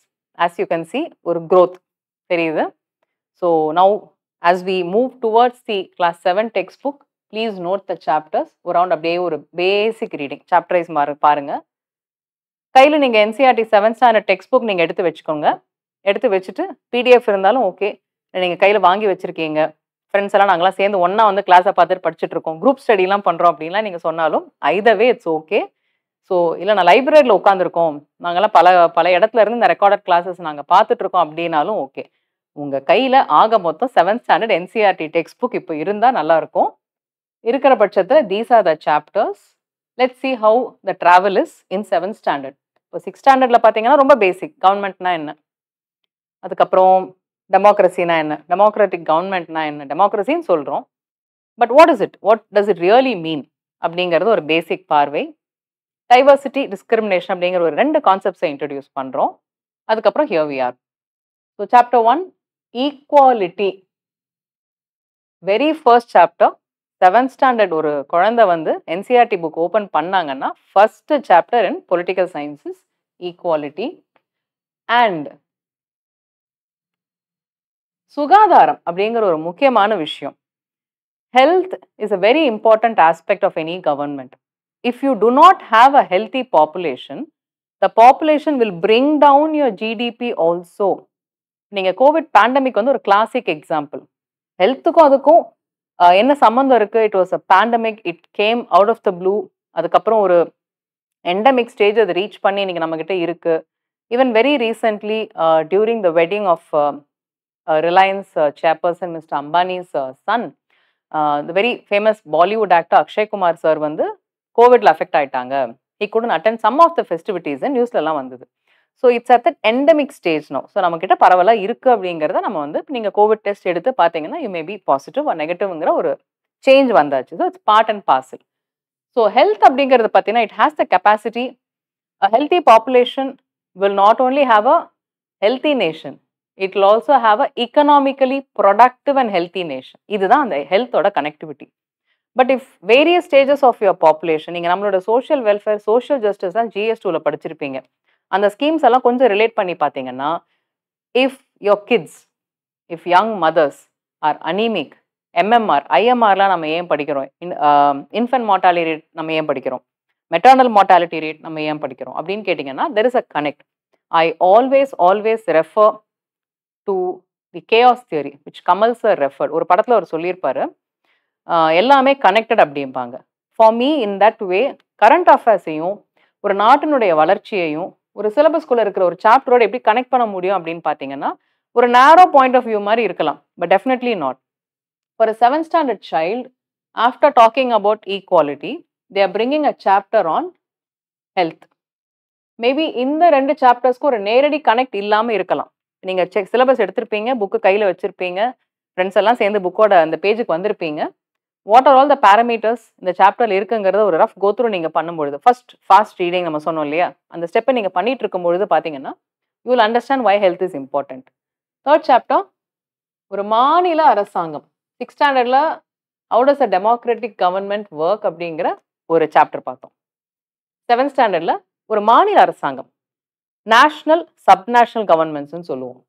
as you can see ஒரு க்ரோத் தெரியுது so now as we move towards the class seven text book please note the chapters ஒரு அப்படியே ஒரு பேசிக் reading சாப்டரைஸ் மாறு பாருங்கள் கையில் நீங்கள் NCERT seventh standard e text book நீங்கள் எடுத்து வச்சுக்கோங்க எடுத்து வச்சுட்டு பிடிஎஃப் இருந்தாலும் ஓகே நீங்கள் கையில் வாங்கி வச்சுருக்கீங்க ஃப்ரெண்ட்ஸ் எல்லாம் நாங்களாம் சேர்ந்து ஒன்றா வந்து கிளாஸை பார்த்துட்டு படிச்சுட்டு இருக்கோம் குரூப் ஸ்டடிலாம் பண்ணுறோம் அப்படின்லாம் நீங்கள் சொன்னாலும் ஐதவே இட்ஸ் ஓகே ஸோ இல்லை நான் லைப்ரரியில் உட்காந்துருக்கோம் நாங்கள்லாம் பல பல இடத்துல இருந்து இந்த ரெக்கார்டட் கிளாஸஸ் நாங்கள் பார்த்துட்ருக்கோம் அப்படின்னாலும் ஓகே உங்கள் கையில் ஆக மொத்தம் seventh standard NCERT text book இப்போ இருந்தால் நல்லாயிருக்கும் இருக்கிற பட்சத்தில் these are the chapters let see how the travel is in seventh standard இப்போ சிக்ஸ் ஸ்டாண்டர்டில் பார்த்தீங்கன்னா ரொம்ப பேசிக் கவர்மெண்ட்னா என்ன அதுக்கப்புறம் டெமோக்ரஸினா என்ன டெமோக்ராட்டிக் கவர்மெண்ட்னா என்ன டெமோக்ரஸின்னு சொல்கிறோம் but what is it what does it really mean அப்படிங்கிறது ஒரு பேசிக் பார்வை டைவர்சிட்டி டிஸ்கிரிமினேஷன் அப்படிங்கிற ஒரு ரெண்டு கான்செப்ட்ஸை இன்ட்ரடியூஸ் பண்ணுறோம் அதுக்கப்புறம் here we are so chapter one equality very first chapter seventh standard ஒரு குழந்தை வந்து என்சிஆர்டி புக் ஓப்பன் பண்ணாங்கன்னா first chapter in political sciences equality and சுகாதாரம் அப்படிங்கிற ஒரு முக்கியமான விஷயம் health is a very important aspect of any government if you do not have a healthy population, the population will bring down your GDP also. நீங்கள் Covid pandemic வந்து ஒரு classic example ஹெல்த்துக்கும் அதுக்கும் என்ன சம்மந்தம் இருக்குது it was a pandemic it came out of the blue அதுக்கப்புறம் ஒரு எண்டமிக் ஸ்டேஜ் அது ரீச் பண்ணி இன்றைக்கி நம்மக்கிட்ட இருக்குது even very recently during the wedding of Reliance chairperson mister Ambani's son very famous Bollywood actor Akshay Kumar sir வந்து கோவிட்ல அஃபெக்ட் ஆயிட்டாங்க he couldn't attend some of the festivities நியூஸ்லலாம் வந்தது so it's at that endemic ஸ்டேஜ்னோ ஸோ நம்மக்கிட்ட பரவலாக இருக்கு அப்படிங்கிறத நம்ம வந்து நீங்கள் கோவிட் டெஸ்ட் எடுத்து பார்த்தீங்கன்னா யூ மே பி பாசிட்டிவ் நெகட்டிவ்ங்கிற ஒரு சேஞ்ச் வந்தாச்சு so it's part and parcel so health அப்படிங்கிறது பார்த்தீங்கன்னா it has the capacity a healthy population will not only have a healthy nation it will also have a economically productive and healthy nation இதுதான் அந்த ஹெல்த்தோட connectivity but if various stages of your population நீங்கள் நம்மளோட social welfare social justice தான் GS படிச்சிருப்பீங்க அந்த schemes எல்லாம் கொஞ்சம் ரிலேட் பண்ணி பார்த்தீங்கன்னா if your kids if young mothers are anaemic MMR ஐஎம்ஆர்லாம் நம்ம ஏன் படிக்கிறோம் இன்ஃபென்ட் மார்ட்டாலிட்டி ரேட் நம்ம ஏன் படிக்கிறோம் மெட்டர்னல் மார்ட்டாலிட்டி ரேட் நம்ம ஏன் படிக்கிறோம் அப்படின்னு கேட்டிங்கன்னா there is a connect I always always refer to the chaos theory which Kamal sir referred ஒரு படத்தில் அவர் சொல்லியிருப்பாரு எல்லாமே கனெக்டட் அப்படிம்பாங்க for me in that way current அஃபேர்ஸையும் ஒரு நாட்டினுடைய வளர்ச்சியையும் ஒரு சிலபஸ்குள்ளே இருக்கிற ஒரு சாப்டரோட எப்படி கனெக்ட் பண்ண முடியும் அப்படின்னு பார்த்தீங்கன்னா ஒரு நேரோ பாயிண்ட் ஆஃப் வியூ மாதிரி இருக்கலாம் but definitely not for seven seventh standard child after talking about equality they are bringing a chapter on health maybe இந்த ரெண்டு சாப்டர்ஸ்க்கும் ஒரு நேரடி கனெக்ட் இல்லாமல் இருக்கலாம் நீங்கள் செக் சிலபஸ் எடுத்திருப்பீங்க புக்கு கையில் வச்சுருப்பீங்க ஃப்ரெண்ட்ஸ் எல்லாம் சேர்ந்து புக்கோட அந்த பேஜுக்கு வந்திருப்பீங்க what are all the parameters இந்த சாப்டர்ல இருக்குங்கிறத ஒரு ரஃப் கோத்ரூ நீங்கள் பண்ணும்பொழுது ஃபர்ஸ்ட் ஃபாஸ்ட் ரீடிங் நம்ம சொன்னோம் இல்லையா அந்த ஸ்டெப்பை நீங்கள் பண்ணிட்டு இருக்கும்பொழுது பார்த்தீங்கன்னா you will understand why health is important third chapter ஒரு மாநில அரசாங்கம் சிக்ஸ் ஸ்டாண்டர்டில் out as a democratic government work அப்படிங்கிற ஒரு சாப்டர் பார்த்தோம் செவன்த் ஸ்டாண்டர்டில் ஒரு மாநில அரசாங்கம் நேஷ்னல் சப்நேஷ்னல் கவர்மெண்ட்ஸ்னு சொல்லுவோம்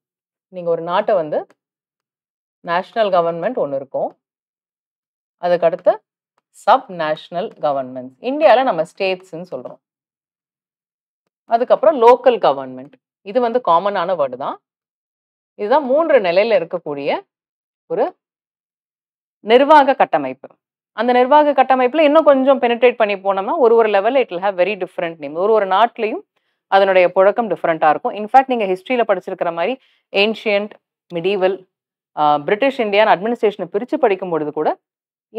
நீங்கள் ஒரு நாட்டை வந்து நேஷ்னல் கவர்மெண்ட் ஒன்று இருக்கும் அதுக்கடுத்து சப் நேஷ்னல் கவர்மெண்ட்ஸ் இந்தியாவில் நம்ம ஸ்டேட்ஸ்ன்னு சொல்கிறோம் அதுக்கப்புறம் லோக்கல் கவர்மெண்ட் இது வந்து காமனான வேர்டு தான் இதுதான் மூன்று நிலையில் இருக்கக்கூடிய ஒரு நிர்வாக கட்டமைப்பு அந்த நிர்வாக கட்டமைப்பில் இன்னும் கொஞ்சம் பெனிட்ரேட் பண்ணி போனோம்னா ஒரு ஒரு லெவலில் it will have very different name ஒரு ஒரு நாட்லேயும் அதனுடைய புழக்கம் டிஃப்ரெண்ட்டாக இருக்கும் இன்ஃபேக்ட் நீங்கள் ஹிஸ்ட்ரியில் படிச்சிருக்கிற மாதிரி ஏன்ஷியன்ட் மிடிவல் பிரிட்டிஷ் இந்தியான்னு அட்மினிஸ்ட்ரேஷனை பிரித்து படிக்கும் பொழுது கூட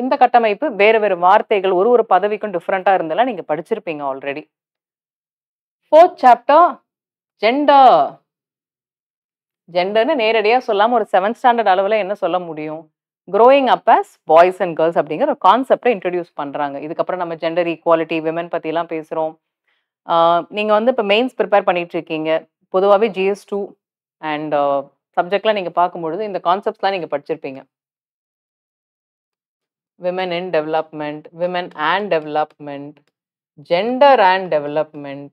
இந்த கட்டமைப்பு வேறு வேறு வார்த்தைகள் ஒரு ஒரு பதவிக்கும் டிஃப்ரெண்ட்டாக இருந்தாலும் நீங்கள் படிச்சிருப்பீங்க ஆல்ரெடி ஃபோர்த் சாப்டர் ஜெண்டர் ஜெண்டர்னு நேரடியாக சொல்லாமல் ஒரு செவன்த் ஸ்டாண்டர்ட் அளவில் என்ன சொல்ல முடியும் growing up as boys and girls அப்படிங்கிற ஒரு கான்செப்டை இன்ட்ரடியூஸ் பண்ணுறாங்க இதுக்கப்புறம் நம்ம ஜெண்டர் ஈக்வாலிட்டி விமன் பற்றிலாம் பேசுகிறோம் நீங்கள் வந்து இப்போ மெயின்ஸ் ப்ரிப்பேர் பண்ணிகிட்டு இருக்கீங்க பொதுவாகவே ஜிஎஸ் டூ அண்ட் சப்ஜெக்ட்லாம் நீங்கள் பார்க்கும்பொழுது இந்த கான்செப்ட்ஸ்லாம் நீங்கள் படிச்சிருப்பீங்க women in development, women and development, gender and development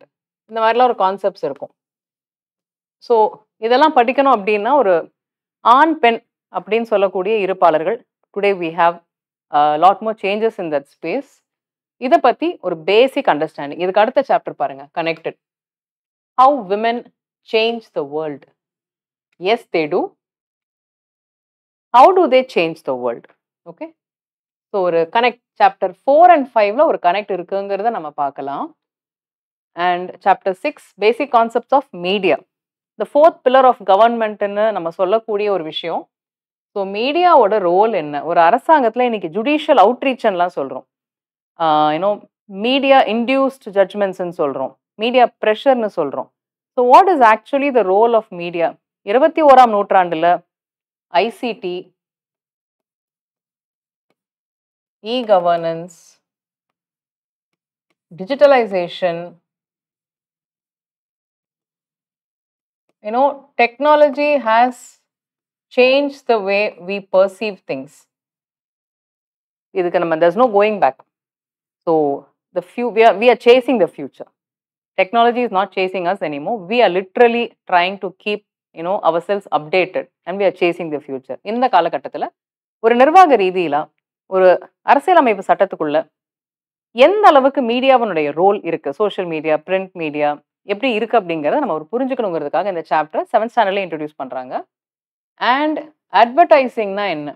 இந்த மாதிரிலாம் ஒரு கான்செப்ட்ஸ் இருக்கும் ஸோ இதெல்லாம் படிக்கணும் அப்படின்னா ஒரு ஆண் பெண் அப்படின்னு சொல்லக்கூடிய இருப்பாளர்கள் today we have lot more changes in that space இதை பற்றி ஒரு பேசிக் அண்டர்ஸ்டாண்டிங் இதுக்கு அடுத்த சாப்டர் பாருங்கள் connected how women change the world as they do how do they change the world okay so ஒரு கனெக்ட் சாப்டர் ஃபோர் அண்ட் ஃபைவ்ல ஒரு connect இருக்குங்கிறத நம்ம பார்க்கலாம் and chapter six basic concepts of media the fourth pillar of கவர்மெண்ட்னு நம்ம சொல்லக்கூடிய ஒரு விஷயம் ஸோ மீடியாவோட ரோல் என்ன ஒரு அரசாங்கத்தில் இன்றைக்கி ஜுடிஷியல் அவுட்ரீச்சன்லாம் சொல்கிறோம் யூனோ மீடியா இன்டியூஸ்ட் ஜட்மெண்ட்ஸ்ன்னு சொல்கிறோம் மீடியா ப்ரெஷர்னு சொல்கிறோம் so what is actually the role of media இருபத்தி ஓராம் நூற்றாண்டில் ICT e-governance, digitalization, you know, technology has changed the way we perceive things. There's no going back. So, the few, we, are, we are chasing the future. Technology is not chasing us anymore. We are literally trying to keep, you know, ourselves updated and we are chasing the future. In the காலகட்டத்தில் ஒரு நிர்வாக ரீதியில் ஒரு அரசியலமைப்பு சட்டத்துக்குள்ள எந்த அளவுக்கு மீடியாவினுடைய ரோல் இருக்கு சோஷியல் மீடியா பிரிண்ட் மீடியா எப்படி இருக்கு அப்படிங்கிறத நம்ம ஒரு புரிஞ்சுக்கணுங்கிறதுக்காக இந்த சாப்டர் செவன்த் ஸ்டாண்டர்ட்ல இன்ட்ரடியூஸ் பண்றாங்க அண்ட் அட்வர்டைசிங்னா என்ன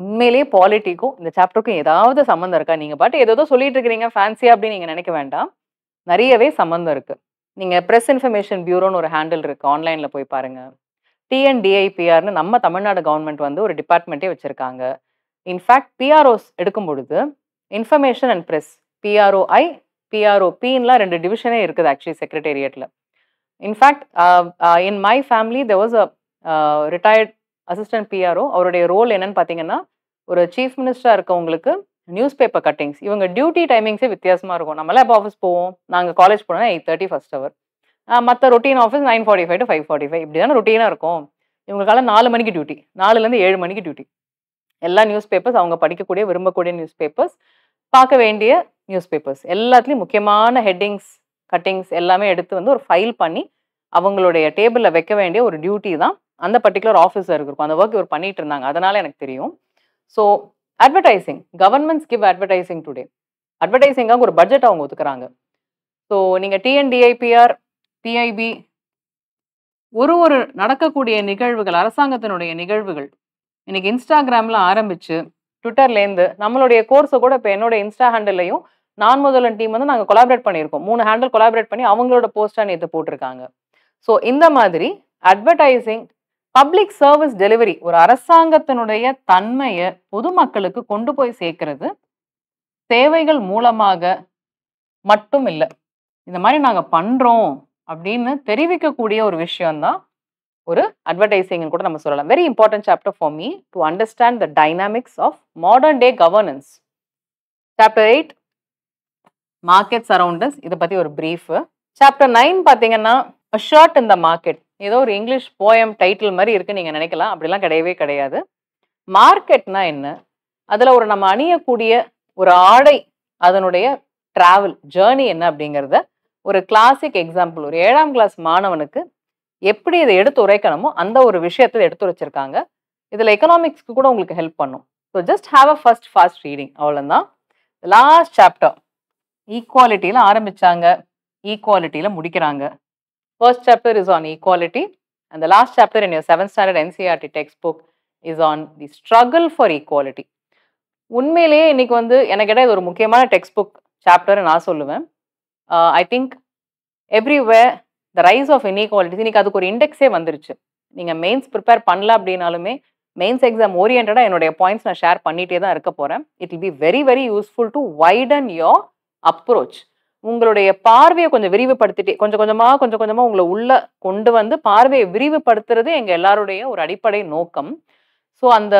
உண்மையிலேயே பாலிட்டிக்கும் இந்த சாப்டருக்கும் ஏதாவது சம்மந்தம் இருக்கா நீங்க பாட்டு ஏதோ சொல்லிட்டு இருக்கிறீங்க ஃபேன்சியா அப்படின்னு நீங்க நினைக்க வேண்டாம் நிறையவே சம்மந்தம் இருக்கு நீங்க ப்ரெஸ் இன்ஃபர்மேஷன் பியூரோன்னு ஒரு ஹேண்டில் இருக்கு ஆன்லைன்ல போய் பாருங்க டிஎன்டிஐபிஆர்னு நம்ம தமிழ்நாடு கவர்மெண்ட் வந்து ஒரு டிபார்ட்மெண்ட்டே வச்சிருக்காங்க இன்ஃபேக்ட் பிஆர்ஓஸ் எடுக்கும் பொழுது இன்ஃபர்மேஷன் அண்ட் ப்ரெஸ் பிஆர்ஓஐ பிஆர்ஓபின்லாம் ரெண்டு டிவிஷனே இருக்குது ஆக்சுவலி செக்ரட்டேரியட்டில் in fact in my family there was a retired assistant PRO அவருடைய ரோல் என்னன்னு பார்த்தீங்கன்னா ஒரு சீஃப் மினிஸ்டராக இருக்கவங்களுக்கு நியூஸ் பேப்பர் கட்டிங்ஸ் இவங்க டியூட்டி டைமிங்ஸே வித்தியாசமாக இருக்கும் நம்மளாம் எப்போ ஆஃபீஸ் போவோம் நாங்கள் காலேஜ் போனால் எயிட் தேர்ட்டி ஃபஸ்ட் ஹவர் மற்ற routine office nine forty five to five forty five இப்படி தானே ரொட்டீனாக இருக்கும் இவங்களுக்கெல்லாம் நாலு மணிக்கு டியூட்டி நாலுலேருந்து ஏழு மணிக்கு டியூட்டி எல்லா நியூஸ் பேப்பர்ஸ் அவங்க படிக்கக்கூடிய விரும்பக்கூடிய நியூஸ் பேப்பர்ஸ் பார்க்க வேண்டிய நியூஸ் பேப்பர்ஸ் எல்லாத்துலேயும் முக்கியமான ஹெட்டிங்ஸ் கட்டிங்ஸ் எல்லாமே எடுத்து வந்து ஒரு ஃபைல் பண்ணி அவங்களுடைய டேபிளில் வைக்க வேண்டிய ஒரு டியூட்டி தான் அந்த பர்டிகுலர் ஆஃபீஸருக்கு இருக்கும் அந்த ஒர்க் இவர் பண்ணிட்டு இருந்தாங்க அதனால எனக்கு தெரியும் so advertising governments give advertising today அட்வர்டைசிங்காக ஒரு பட்ஜெட் அவங்க ஒதுக்குறாங்க ஸோ நீங்கள் டிஎன்டிஐபிஆர் பிஐபி ஒரு ஒரு நடக்கக்கூடிய நிகழ்வுகள் அரசாங்கத்தினுடைய நிகழ்வுகள் இன்னைக்கு இன்ஸ்டாகிராமில் ஆரம்பித்து ட்விட்டர்லேருந்து நம்மளுடைய கோர்ஸை கூட இப்போ என்னோட இன்ஸ்டா ஹேண்டில்லையும் நான் முதலன் டீம் வந்து நாங்கள் கொலாபரேட் பண்ணியிருக்கோம் மூணு ஹேண்டில் கொலாபரேட் பண்ணி அவங்களோட போஸ்டாக நேற்று போட்டிருக்காங்க ஸோ இந்த மாதிரி அட்வர்டைசிங் பப்ளிக் சர்வீஸ் டெலிவரி ஒரு அரசாங்கத்தினுடைய தன்மையை பொதுமக்களுக்கு கொண்டு போய் சேர்க்கறது சேவைகள் மூலமாக மட்டும் இல்லை இந்த மாதிரி நாங்கள் பண்ணுறோம் அப்படின்னு தெரிவிக்கக்கூடிய ஒரு விஷயம்தான் ஒரு அட்வர்டைசிங்னு கூட நம்ம சொல்லலாம் very important chapter for me to understand the dynamics of modern day governance chapter eight market surrounds இதை பற்றி ஒரு ப்ரீஃபு சாப்டர் நைன் பார்த்தீங்கன்னா இன் த மார்க்கெட் ஏதோ ஒரு இங்கிலீஷ் போயம் டைட்டில் மாதிரி இருக்குன்னு நீங்கள் நினைக்கலாம் அப்படிலாம் கிடையவே கிடையாது மார்க்கெட்னா என்ன அதில் ஒரு நம்ம அணியக்கூடிய ஒரு ஆடை அதனுடைய ட்ராவல் ஜேர்னி என்ன அப்படிங்கிறத ஒரு கிளாசிக் எக்ஸாம்பிள் ஒரு ஏழாம் கிளாஸ் மாணவனுக்கு எப்படி இதை எடுத்து உரைக்கணுமோ அந்த ஒரு விஷயத்தில் எடுத்து உரைச்சிருக்காங்க இதில் எக்கனாமிக்ஸ்க்கு கூட உங்களுக்கு ஹெல்ப் பண்ணும் so just have a first fast reading அவ்வளோதான் லாஸ்ட் சாப்டர் ஈக்குவாலிட்டியில் ஆரம்பித்தாங்க ஈக்குவாலிட்டியில் முடிக்கிறாங்க first chapter is on equality அந்த last chapter in your seventh standard NCERT text book is on the struggle for equality உண்மையிலேயே இன்றைக்கி வந்து எனக்கு இது ஒரு முக்கியமான டெக்ஸ்ட் புக் சாப்டர் நான் சொல்லுவேன் I think everywhere the rise of inequalities இன்னைக்கு அதுக்கு ஒரு இண்டெக்ஸே வந்துருச்சு நீங்கள் மெயின்ஸ் ப்ரிப்பேர் பண்ணல அப்படின்னாலுமே மெயின்ஸ் எக்ஸாம் ஓரியன்டாக என்னுடைய பாயிண்ட்ஸ் நான் ஷேர் பண்ணிகிட்டே தான் இருக்க போகிறேன் it'll be very very useful to widen your approach உங்களுடைய பார்வையை கொஞ்சம் விரிவுபடுத்திட்டே கொஞ்சம் கொஞ்சமாக கொஞ்சம் கொஞ்சமாக உங்களை உள்ளே கொண்டு வந்து பார்வையை விரிவுபடுத்துறது எங்கள் எல்லாருடைய ஒரு அடிப்படை நோக்கம் ஸோ அந்த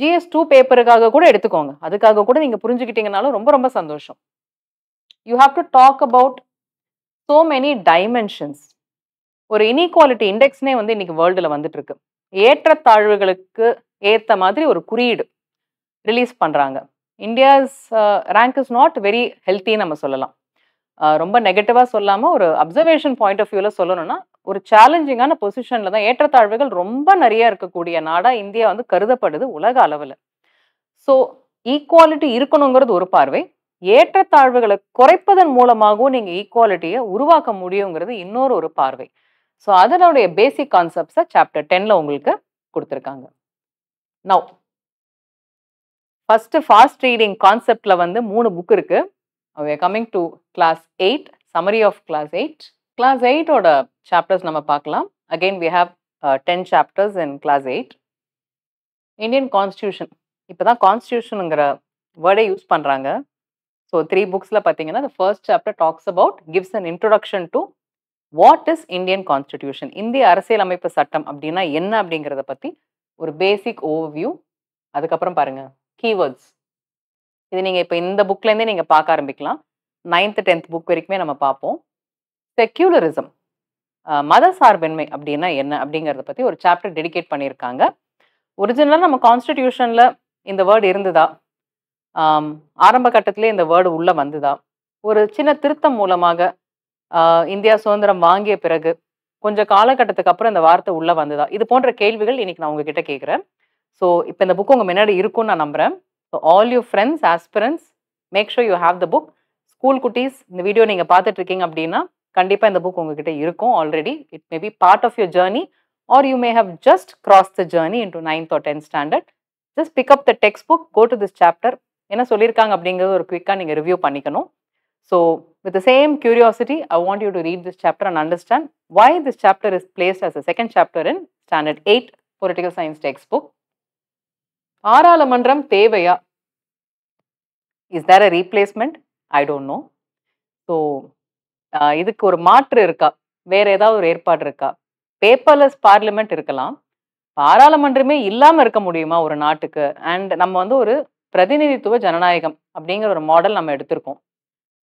ஜிஎஸ் டூ பேப்பருக்காக கூட எடுத்துக்கோங்க அதுக்காக கூட நீங்கள் புரிஞ்சுக்கிட்டீங்கனாலும் ரொம்ப ரொம்ப சந்தோஷம் you have to talk about so many dimensions ஒரு இனீக்வாலிட்டி இண்டெக்ஸ்னே வந்து இன்னைக்கு வேர்ல்டில் வந்துட்டு இருக்கு ஏற்றத்தாழ்வுகளுக்கு ஏற்ற மாதிரி ஒரு குறியீடு ரிலீஸ் பண்ணுறாங்க இந்தியாஸ் ரேங்க் இஸ் நாட் வெரி ஹெல்த்தின்னு நம்ம சொல்லலாம் uh, ரொம்ப நெகட்டிவாக சொல்லாமல் ஒரு அப்சர்வேஷன் பாயிண்ட் ஆஃப் வியூவில் சொல்லணும்னா ஒரு சேலஞ்சிங்கான பொசிஷனில் தான் ஏற்றத்தாழ்வுகள் ரொம்ப நிறைய இருக்கக்கூடிய நாடாக இந்தியா வந்து கருதப்படுது உலக அளவில் ஸோ ஈக்குவாலிட்டி இருக்கணுங்கிறது ஒரு பார்வை ஏற்றத்தாழ்வுகளை குறைப்பதன் மூலமாகவும் நீங்கள் ஈக்குவாலிட்டியை உருவாக்க முடியுங்கிறது இன்னொரு ஒரு பார்வை ஸோ அதனுடைய பேசிக் கான்செப்ட்ஸை சாப்டர் டென்ல உங்களுக்கு கொடுத்துருக்காங்க நவ் ஃபஸ்ட்டு ஃபாஸ்ட் ரீடிங் கான்செப்டில் வந்து மூணு புக் இருக்குது coming to class eight summary of class eight class எயிட்டோட சாப்டர்ஸ் நம்ம பார்க்கலாம் again we have ten chapters in class eight Indian constitution இப்போ தான் கான்ஸ்டியூஷனுங்கிற வேர்டை யூஸ் பண்ணுறாங்க ஸோ த்ரீ புக்ஸில் பார்த்தீங்கன்னா first chapter talks about gives an introduction to what is Indian constitution இந்திய அரசியலமைப்பு சட்டம் அப்படின்னா என்ன அப்படிங்கிறத பற்றி ஒரு பேசிக் ஓவர்வியூ அதுக்கப்புறம் பாருங்கள் கீவேர்ட்ஸ் இது நீங்கள் இப்போ இந்த புக்லேருந்தே நீங்கள் பார்க்க ஆரம்பிக்கலாம் நைன்த்து டென்த் புக் வரைக்குமே நம்ம பார்ப்போம் செக்யூலரிசம் மத சார்பின்மை அப்படின்னா என்ன அப்படிங்கிறத பற்றி ஒரு சாப்டர் டெடிகேட் பண்ணியிருக்காங்க ஒரிஜினலாக நம்ம கான்ஸ்டிடியூஷனில் இந்த வேர்டு இருந்ததா ஆரம்ப கட்டத்திலே இந்த வேர்டு உள்ளே வந்துதான் ஒரு சின்ன திருத்தம் மூலமாக இந்தியா சுதந்திரம் வாங்கிய பிறகு கொஞ்சம் காலகட்டத்துக்கு அப்புறம் இந்த வார்த்தை உள்ளே வந்துதான் இது போன்ற கேள்விகள் இன்னைக்கு நான் உங்ககிட்ட கேட்குறேன் ஸோ இப்போ இந்த புக் உங்கள் முன்னாடி இருக்கும்னு நான் நம்புகிறேன் so all you friends aspirants make sure you have the book school குட்டீஸ் இந்த வீடியோ நீங்கள் பார்த்துட்டு இருக்கீங்க அப்படின்னா கண்டிப்பாக இந்த புக் உங்ககிட்ட இருக்கும் already it may be part of your journey or you may have just cross the journey to ninth or tenth standard just pick up the text book go to this chapter என்ன சொல்லியிருக்காங்க அப்படிங்கிறது ஒரு குயிக்காக நீங்கள் review பண்ணிக்கணும் so with the same curiosity I want you to read this chapter and understand why this chapter is place as a second chapter in standard eight political science text book பாராளுமன்றம் தேவையா is there a replacement I don't know so இதுக்கு ஒரு மாற்று இருக்கா வேற ஏதாவது ஒரு ஏற்பாடு இருக்கா பேப்பர்லெஸ் பார்லிமெண்ட் இருக்கலாம் பாராளுமன்றமே இல்லாமல் இருக்க முடியுமா ஒரு நாட்டுக்கு அண்ட் நம்ம வந்து ஒரு பிரதிநிதித்துவ ஜனநாயகம் அப்படிங்கிற ஒரு மாடல் நம்ம எடுத்திருக்கோம்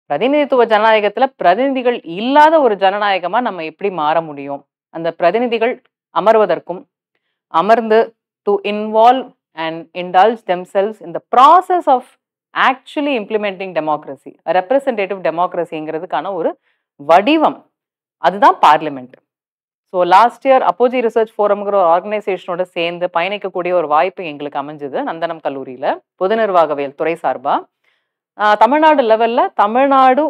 பிரதிநிதித்துவ ஜனநாயகத்துல பிரதிநிதிகள் இல்லாத ஒரு ஜனநாயகமா நம்ம எப்படி மாற முடியும் அந்த பிரதிநிதிகள் அமர்வதற்கும் அமர்ந்து to involve and indulge themselves இந்த process of actually implementing democracy representative டெமோக்ரஸிங்கிறதுக்கான ஒரு வடிவம் அதுதான் parliament so last year apogee research ஃபோரம்ங்கிற ஒரு ஆர்கனைசேஷனோட சேர்ந்து பயணிக்கக்கூடிய ஒரு வாய்ப்பு எங்களுக்கு அமைஞ்சது நந்தனம் கல்லூரியில் பொது நிர்வாகவியல் துறை சார்பாக தமிழ்நாடு லெவலில் தமிழ்நாடு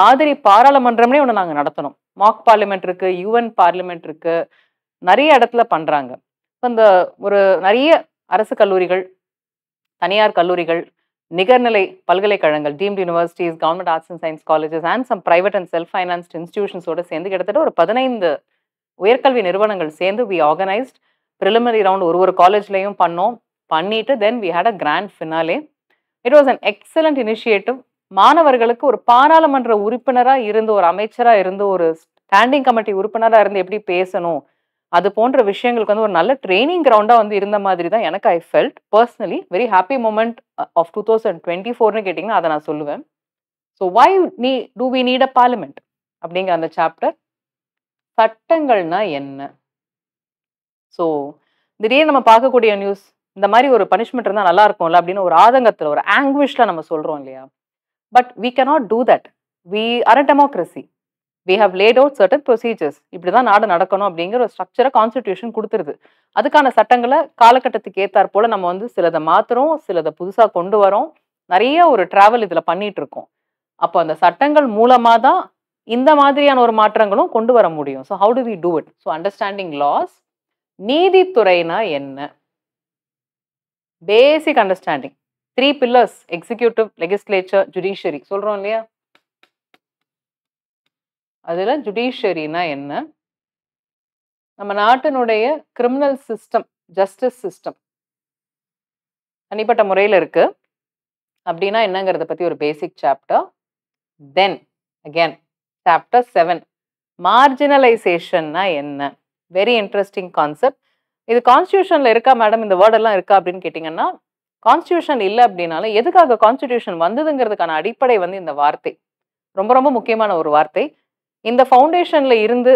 மாதிரி பாராளுமன்றம்னே ஒன்று நாங்கள் நடத்தணும் மாக் பார்லிமெண்ட் இருக்குது யூஎன் பார்லிமெண்ட் இருக்குது நிறைய இடத்துல பண்ணுறாங்க இப்போ இந்த ஒரு நிறைய அரசு கல்லூரிகள் தனியார் கல்லூரிகள் நிகர்நிலை பல்கலைக்கழகங்கள் deemed universities government arts and science colleges and some private and self financed இன்ஸ்டியூஷன்ஸோட சேர்ந்து கிட்டத்தட்ட ஒரு பதினைந்து உயர்கல்வி நிறுவனங்கள் சேர்ந்து வி ஆர்கனைஸ்ட் ப்ரிலிமினரி ரவுண்ட் ஒரு ஒரு காலேஜ்லேயும் பண்ணோம் பண்ணிட்டு then we had a grand finale it was an excellent initiative மாணவர்களுக்கு ஒரு பாராளுமன்ற உறுப்பினராக இருந்து ஒரு அமைச்சராக இருந்து ஒரு ஸ்டாண்டிங் கமிட்டி உறுப்பினராக இருந்து எப்படி பேசணும் அது போன்ற விஷயங்களுக்கு வந்து ஒரு நல்ல ட்ரைனிங் கிரவுண்டாக வந்து இருந்த மாதிரி தான் எனக்கு I felt personally very happy moment of two thousand twenty ஃபோர்னு கேட்டிங்கன்னா அதை நான் சொல்லுவேன் ஸோ வை நீ do we need a parliament அப்படிங்கிற அந்த சாப்டர் சட்டங்கள்னா என்ன ஸோ திடீர்னு நம்ம பார்க்கக்கூடிய நியூஸ் இந்த மாதிரி ஒரு பனிஷ்மெண்ட் இருந்தால் நல்லா இருக்கும்ல அப்படின்னு ஒரு ஆதங்கத்தில் ஒரு ஆங்குவிஷில் நம்ம சொல்கிறோம் இல்லையா but we cannot do that we are a democracy we have laid out certain procedures இப்படி தான் நாடு நடக்கணும் அப்படிங்கிற ஒரு ஸ்ட்ரக்சரை கான்ஸ்டியூஷன் கொடுத்துருது அதுக்கான சட்டங்களை காலகட்டத்துக்கு ஏற்றாற் போல் நம்ம வந்து சிலதை மாற்றுறோம் சிலதை புதுசாக கொண்டு வரோம் நிறைய ஒரு ட்ராவல் இதில் பண்ணிகிட்டு இருக்கோம் அப்போ அந்த சட்டங்கள் மூலமாக தான் இந்த மாதிரியான ஒரு மாற்றங்களும் கொண்டு வர முடியும் so how do we do it so understanding laws நீதித்துறைனா என்ன basic understanding three pillars executive legislature judiciary சொல்கிறோம் இல்லையா அதில் ஜுடிஷியரினா என்ன நம்ம நாட்டினுடைய கிரிமினல் சிஸ்டம் ஜஸ்டிஸ் சிஸ்டம் தனிப்பட்ட முறையில் இருக்குது அப்படின்னா என்னங்கிறத பற்றி ஒரு basic chapter then again chapter seven மார்ஜினலைசேஷன்னா என்ன வெரி இன்ட்ரெஸ்டிங் கான்செப்ட் இது கான்ஸ்டியூஷனில் இருக்கா மேடம் இந்த வேர்டெல்லாம் இருக்கா அப்படின்னு கேட்டிங்கன்னா கான்ஸ்டியூஷன் இல்லை அப்படின்னாலும் எதுக்காக கான்ஸ்டியூஷன் வந்ததுங்கிறதுக்கான அடிப்படை வந்து இந்த வார்த்தை ரொம்ப ரொம்ப முக்கியமான ஒரு வார்த்தை இந்த ஃபவுண்டேஷனில் இருந்து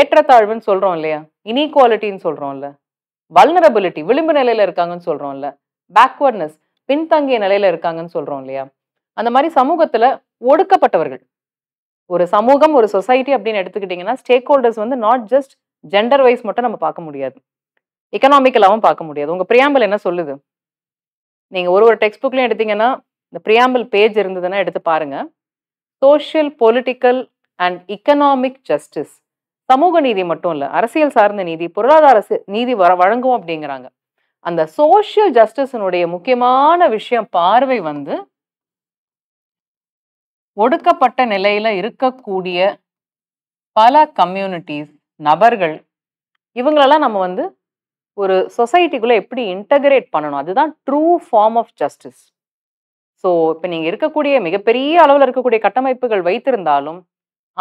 ஏற்றத்தாழ்வுன்னு சொல்கிறோம் இல்லையா இனீக்வாலிட்டின்னு சொல்கிறோம்ல வல்னரபிலிட்டி விளிம்பு நிலையில் இருக்காங்கன்னு சொல்கிறோம்ல பேக்வர்ட்னஸ் பின்தங்கிய நிலையில் இருக்காங்கன்னு சொல்கிறோம் இல்லையா அந்த மாதிரி சமூகத்தில் ஒடுக்கப்பட்டவர்கள் ஒரு சமூகம் ஒரு சொசைட்டி அப்படின்னு எடுத்துக்கிட்டிங்கன்னா ஸ்டேக் ஹோல்டர்ஸ் வந்து நாட் ஜஸ்ட் ஜெண்டர் வைஸ் மட்டும் நம்ம பார்க்க முடியாது எக்கனாமிக்கலாகவும் பார்க்க முடியாது உங்கள் பிரியாம்பல் என்ன சொல்லுது நீங்கள் ஒரு ஒரு டெக்ஸ்ட் புக்லையும் எடுத்தீங்கன்னா இந்த பிரியாம்பல் பேஜ் இருந்ததுன்னா எடுத்து பாருங்கள் social political and economic justice சமூக நீதி மட்டும் இல்லை அரசியல் சார்ந்த நீதி பொருளாதார நீதி வர வழங்கும் அப்படிங்கிறாங்க அந்த சோஷியல் ஜஸ்டிஸினுடைய முக்கியமான விஷயம் பார்வை வந்து ஒடுக்கப்பட்ட நிலையில இருக்கக்கூடிய பல கம்யூனிட்டிஸ் நபர்கள் இவங்களெல்லாம் நம்ம வந்து ஒரு சொசைட்டிக்குள்ளே எப்படி இன்டகிரேட் பண்ணணும் அதுதான் true form of justice so இப்போ நீங்கள் இருக்கக்கூடிய மிகப்பெரிய அளவில் இருக்கக்கூடிய கட்டமைப்புகள் வைத்திருந்தாலும்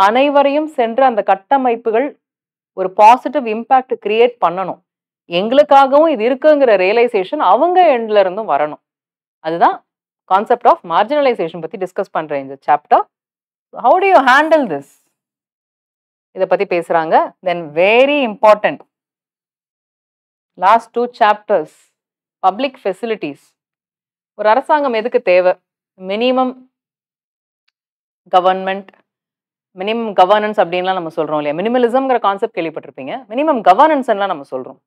அனைவரையும் சென்று அந்த கட்டமைப்புகள் ஒரு பாசிட்டிவ் இம்பேக்ட் கிரியேட் பண்ணணும் எங்களுக்காகவும் இது இருக்குங்கிற ரியலைசேஷன் அவங்க எண்ட்லேருந்தும் வரணும் அதுதான் கான்செப்ட் ஆஃப் மார்ஜினலைசேஷன் பற்றி டிஸ்கஸ் பண்ணுறேன் இந்த chapter how do you handle this இதை பற்றி பேசுகிறாங்க then very important last two chapters public facilities ஒரு அரசாங்கம் எதுக்கு தேவை மினிமம் கவர்மெண்ட் மினிமம் கவர்னன்ஸ் அப்படின்லாம் நம்ம சொல்கிறோம் இல்லையா மினிமலிசம்ங்கிற கான்செப்ட் கேள்விப்பட்டிருப்பீங்க மினிமம் கவர்னன்ஸ்லாம் நம்ம சொல்கிறோம்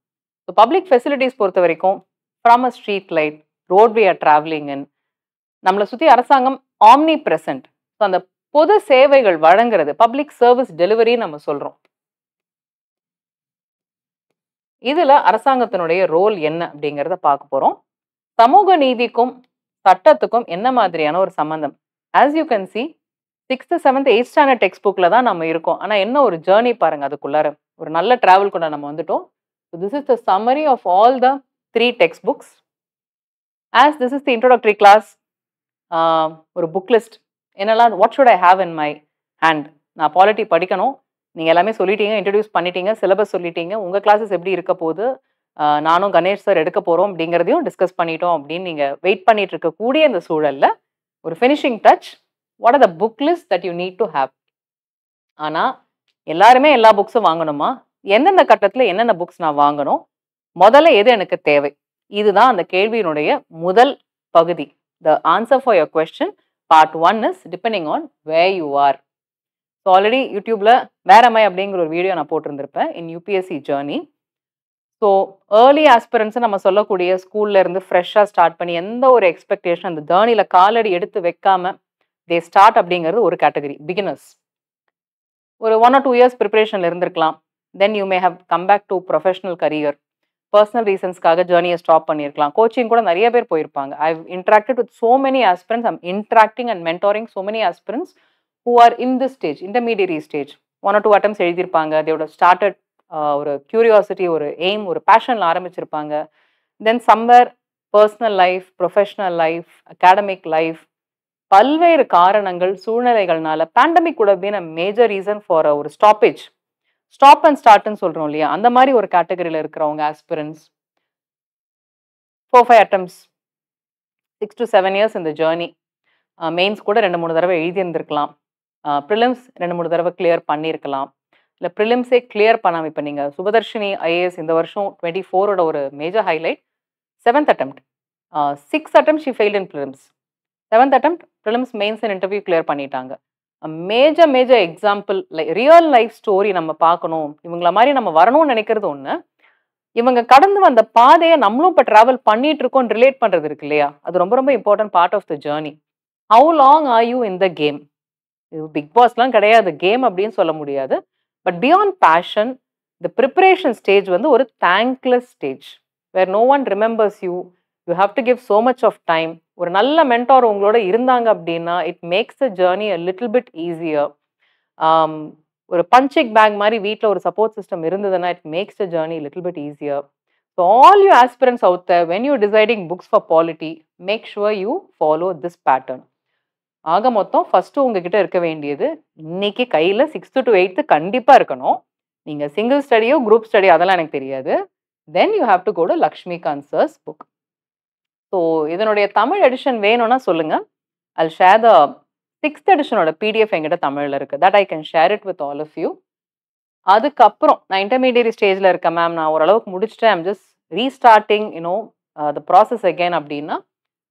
ஸோ பப்ளிக் ஃபெசிலிட்டிஸ் பொறுத்த வரைக்கும் from a street light roadway or travelling and நம்மளை சுற்றி அரசாங்கம் ஆம்னி பிரசன்ட் ஸோ அந்த பொது சேவைகள் வழங்குறது பப்ளிக் சர்வீஸ் டெலிவரி நம்ம சொல்கிறோம் இதில் அரசாங்கத்தினுடைய ரோல் என்ன அப்படிங்கிறத பார்க்க போகிறோம் சமூக நீதிக்கும் சட்டத்துக்கும் என்ன மாதிரியான ஒரு சம்மந்தம் as you can see sixth seventh eight standard text புக்கில் தான் நம்ம இருக்கோம் ஆனால் என்ன ஒரு ஜேர்னி பாருங்கள் அதுக்குள்ளார ஒரு நல்ல ட்ராவல் கூட நம்ம வந்துட்டோம் this is the summary of all the three text books as this is the introductory class ஒரு புக் லிஸ்ட் என்னெல்லாம் what should I have in my hand நான் பாலிட்டி படிக்கணும் நீங்கள் எல்லாமே சொல்லிட்டீங்க இன்ட்ரடியூஸ் பண்ணிட்டீங்க சிலபஸ் சொல்லிட்டீங்க உங்கள் கிளாஸஸ் எப்படி இருக்க போது நானும் கணேஷ் சார் எடுக்க போகிறோம் அப்படிங்கிறதையும் டிஸ்கஸ் பண்ணிட்டோம் அப்படின்னு நீங்கள் வெயிட் பண்ணிட்டு இருக்கக்கூடிய இந்த சூழலில் ஒரு finishing touch what are the book list that you need to have ஆனால் எல்லாருமே எல்லா புக்ஸும் வாங்கணுமா எந்தெந்த கட்டத்தில் என்னென்ன புக்ஸ் நான் வாங்கணும் முதல்ல எது எனக்கு தேவை இதுதான் அந்த கேள்வியினுடைய முதல் பகுதி The answer for your question part 1 is depending on where you are. So already யூடியூப்பில் வேற மை அப்படிங்கிற ஒரு வீடியோ நான் போட்டிருந்திருப்பேன் in UPSC journey so early ஆஸ்பிரன்ஸை நம்ம சொல்லக்கூடிய ஸ்கூல்ல இருந்து ஃப்ரெஷ்ஷாக ஸ்டார்ட் பண்ணி எந்த ஒரு எக்ஸ்பெக்டேஷன் அந்த ஜேர்னியில் காலடி எடுத்து வைக்காம தே ஸ்டார்ட் அப்படிங்கிறது ஒரு கேட்டகரி பிகினர்ஸ் ஒரு ஒன் ஆர் டூ இயர்ஸ் ப்ரிப்பரேஷனில் இருந்திருக்கலாம் then you may have come back to professional career personal ரீசன்ஸ்க்காக ஜேர்னியை ஸ்டாப் பண்ணியிருக்கலாம் கோச்சிங் கூட நிறைய பேர் போயிருப்பாங்க I interacted with so many aspirants I'm interacting and mentoring so many aspirants who are in the stage intermediary stage one or two attempts எழுதியிருப்பாங்க தேவோட started uh, ஒரு க்யூரியாசிட்டி ஒரு எய்ம் ஒரு பேஷனில் ஆரம்பிச்சிருப்பாங்க then somewhere personal life professional life academic life பல்வேறு காரணங்கள் சூழ்நிலைகள்னால பேண்டமிக் கூட been a major reason for ஒரு ஸ்டாப்பேஜ் ஸ்டாப் அண்ட் ஸ்டார்ட்னு சொல்கிறோம் இல்லையா அந்த மாதிரி ஒரு கேட்டகரியில் இருக்கிறவங்க aspirants four five attempts six to seven years இந்த ஜேர்னி மெயின்ஸ் கூட ரெண்டு மூணு தடவை எழுதியிருந்திருக்கலாம் ப்ரிலிம்ஸ் ரெண்டு மூணு தடவை கிளியர் பண்ணியிருக்கலாம் இல்லை ப்ரிலிம்ஸே கிளியர் பண்ணாமல் இப்போ நீங்கள் சுபதர்ஷினி ஐஏஎஸ் இந்த வருஷம் டுவெண்ட்டி ஃபோரோட ஒரு major highlight seventh attempt six attempt she failed in prelims seventh attempt prelims mains and interview clear பண்ணிட்டாங்க major major example like real life story நம்ம பார்க்கணும் இவங்கள மாதிரி நம்ம வரணும்னு நினைக்கிறது ஒன்று இவங்க கடந்து வந்த பாதையை நம்மளும் இப்போ ட்ராவல் பண்ணிட்டு இருக்கோம் ரிலேட் பண்ணுறது இருக்கு இல்லையா அது ரொம்ப ரொம்ப important part of the journey how long are you in the game இது பிக் பாஸ்லாம் கிடையாது கேம் அப்படின்னு சொல்ல முடியாது பட் பியாண்ட் பேஷன் இந்த ப்ரிப்பரேஷன் ஸ்டேஜ் வந்து ஒரு thankless stage where no one remembers you you have to give so much of time ஒரு நல்ல மென்டார் உங்களோட இருந்தாங்க அப்படின்னா it makes a journey a little bit easier ஒரு பஞ்சிக் பேக் மாதிரி வீட்டில் ஒரு சப்போர்ட் சிஸ்டம் இருந்ததுன்னா it makes a journey little bit easier so all you aspirants out when you deciding books for polity make sure you follow this pattern ஆக மொத்தம் first உங்ககிட்ட இருக்க வேண்டியது இன்னைக்கு கையில் சிக்ஸ்த்து டு எயித்து கண்டிப்பாக இருக்கணும் நீங்கள் சிங்கிள் ஸ்டடியோ குரூப் ஸ்டடியோ அதெல்லாம் எனக்கு தெரியாது then you have to go to Lakshmikanth sir's book so இதனுடைய தமிழ் எடிஷன் வேணும்னா சொல்லுங்க அல் ஷேர் த சிக்ஸ்த் எடிஷனோட பிடிஎஃப் எங்கிட்ட தமிழில் இருக்குது that I can share it with all of you அதுக்கப்புறம் நான் இன்டர்மீடியட் ஸ்டேஜில் இருக்கேன் மேம் நான் ஓரளவுக்கு முடிச்சுட்டேன் I'm just restarting you know the process again அப்படின்னா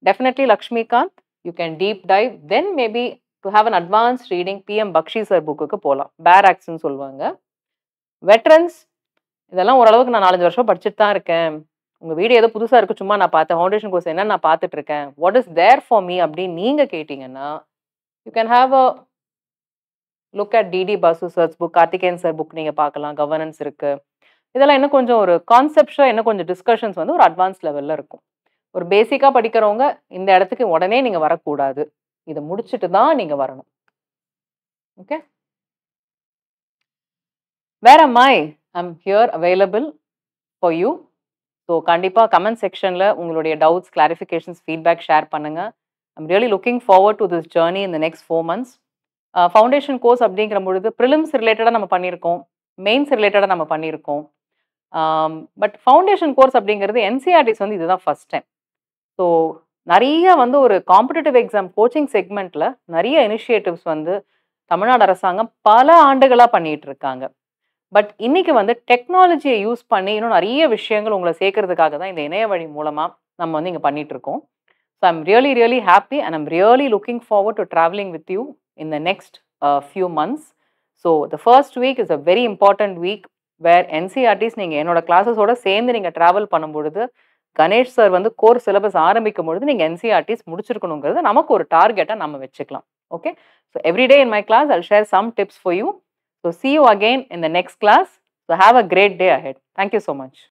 definitely Lakshmikanth you can deep dive then maybe to have an advance reading PM Bakshi sir புக்குக்கு போகலாம் பேர் ஆக்ஸ்ன்னு சொல்லுவாங்க வெட்ரன்ஸ் இதெல்லாம் ஓரளவுக்கு நான் நாலஞ்சு வருஷம் படிச்சுட்டு தான் இருக்கேன் உங்கள் வீடு ஏதோ புதுசாக இருக்கு சும்மா நான் பார்த்தேன் ஃபவுண்டேஷன் கோர்ஸ் என்ன நான் பார்த்துட்ருக்கேன் இருக்கேன் what is there for me அப்படின்னு நீங்கள் கேட்டிங்கன்னா you can have a look at DD Basu sir's book Karthikeyan sir book நீங்கள் பார்க்கலாம் கவர்னன்ஸ் இருக்குது இதெல்லாம் இன்னும் கொஞ்சம் ஒரு கான்செப்டாக என்ன கொஞ்சம் டிஸ்கஷன்ஸ் வந்து ஒரு அட்வான்ஸ் லெவலில் இருக்கும் ஒரு பேசிக்காக படிக்கிறவங்க இந்த இடத்துக்கு உடனே நீங்கள் வரக்கூடாது இதை முடிச்சுட்டு தான் நீங்கள் வரணும் ஓகே வேற my I am here available for you so கண்டிப்பாக கமெண்ட் செக்ஷனில் உங்களுடைய டவுட்ஸ் கிளாரிஃபிகேஷன்ஸ் ஃபீட்பேக் ஷேர் பண்ணுங்கள் I'm really looking forward to this journey இந்த next four months foundation course அப்படிங்கிற பொழுது ப்ரிலிம்ஸ் ரிலேட்டடாக நம்ம பண்ணியிருக்கோம் மெயின்ஸ் ரிலேட்டடாக நம்ம பண்ணியிருக்கோம் பட் ஃபவுண்டேஷன் கோர்ஸ் அப்படிங்கிறது என்சிஆர்டிஸ் e வந்து இதுதான் ஃபஸ்ட் டைம் ஸோ நிறைய வந்து ஒரு காம்படிட்டிவ் எக்ஸாம் கோச்சிங் செக்மெண்ட்டில் நிறைய இனிஷியேட்டிவ்ஸ் வந்து தமிழ்நாடு அரசாங்கம் பல ஆண்டுகளாக பண்ணிகிட்டு இருக்காங்க பட் இன்னைக்கு வந்து டெக்னாலஜியை யூஸ் பண்ணி இன்னும் நிறைய விஷயங்கள் உங்களை சேர்க்கறதுக்காக தான் இந்த இணைய வழி மூலமாக நம்ம வந்து இங்கே பண்ணிட்டு இருக்கோம் so I'm really really happy and I'm really looking forward to travelling with you in the next few months so the first week is a very important week where NCERTs நீங்கள் என்னோட கிளாஸஸோட சேர்ந்து நீங்கள் ட்ராவல் பண்ணும்பொழுது Ganesh sir வந்து core syllabus ஆரம்பிக்கும் பொழுது நீங்கள் என்சிஆர்டிஸ் e முடிச்சிருக்கணுங்கிறது நமக்கு ஒரு டார்கெட்டாக நம்ம வச்சுக்கலாம் okay so everyday in my class I'll share some tips for you So, see you again in the next class. So, have a great day ahead. Thank you so much.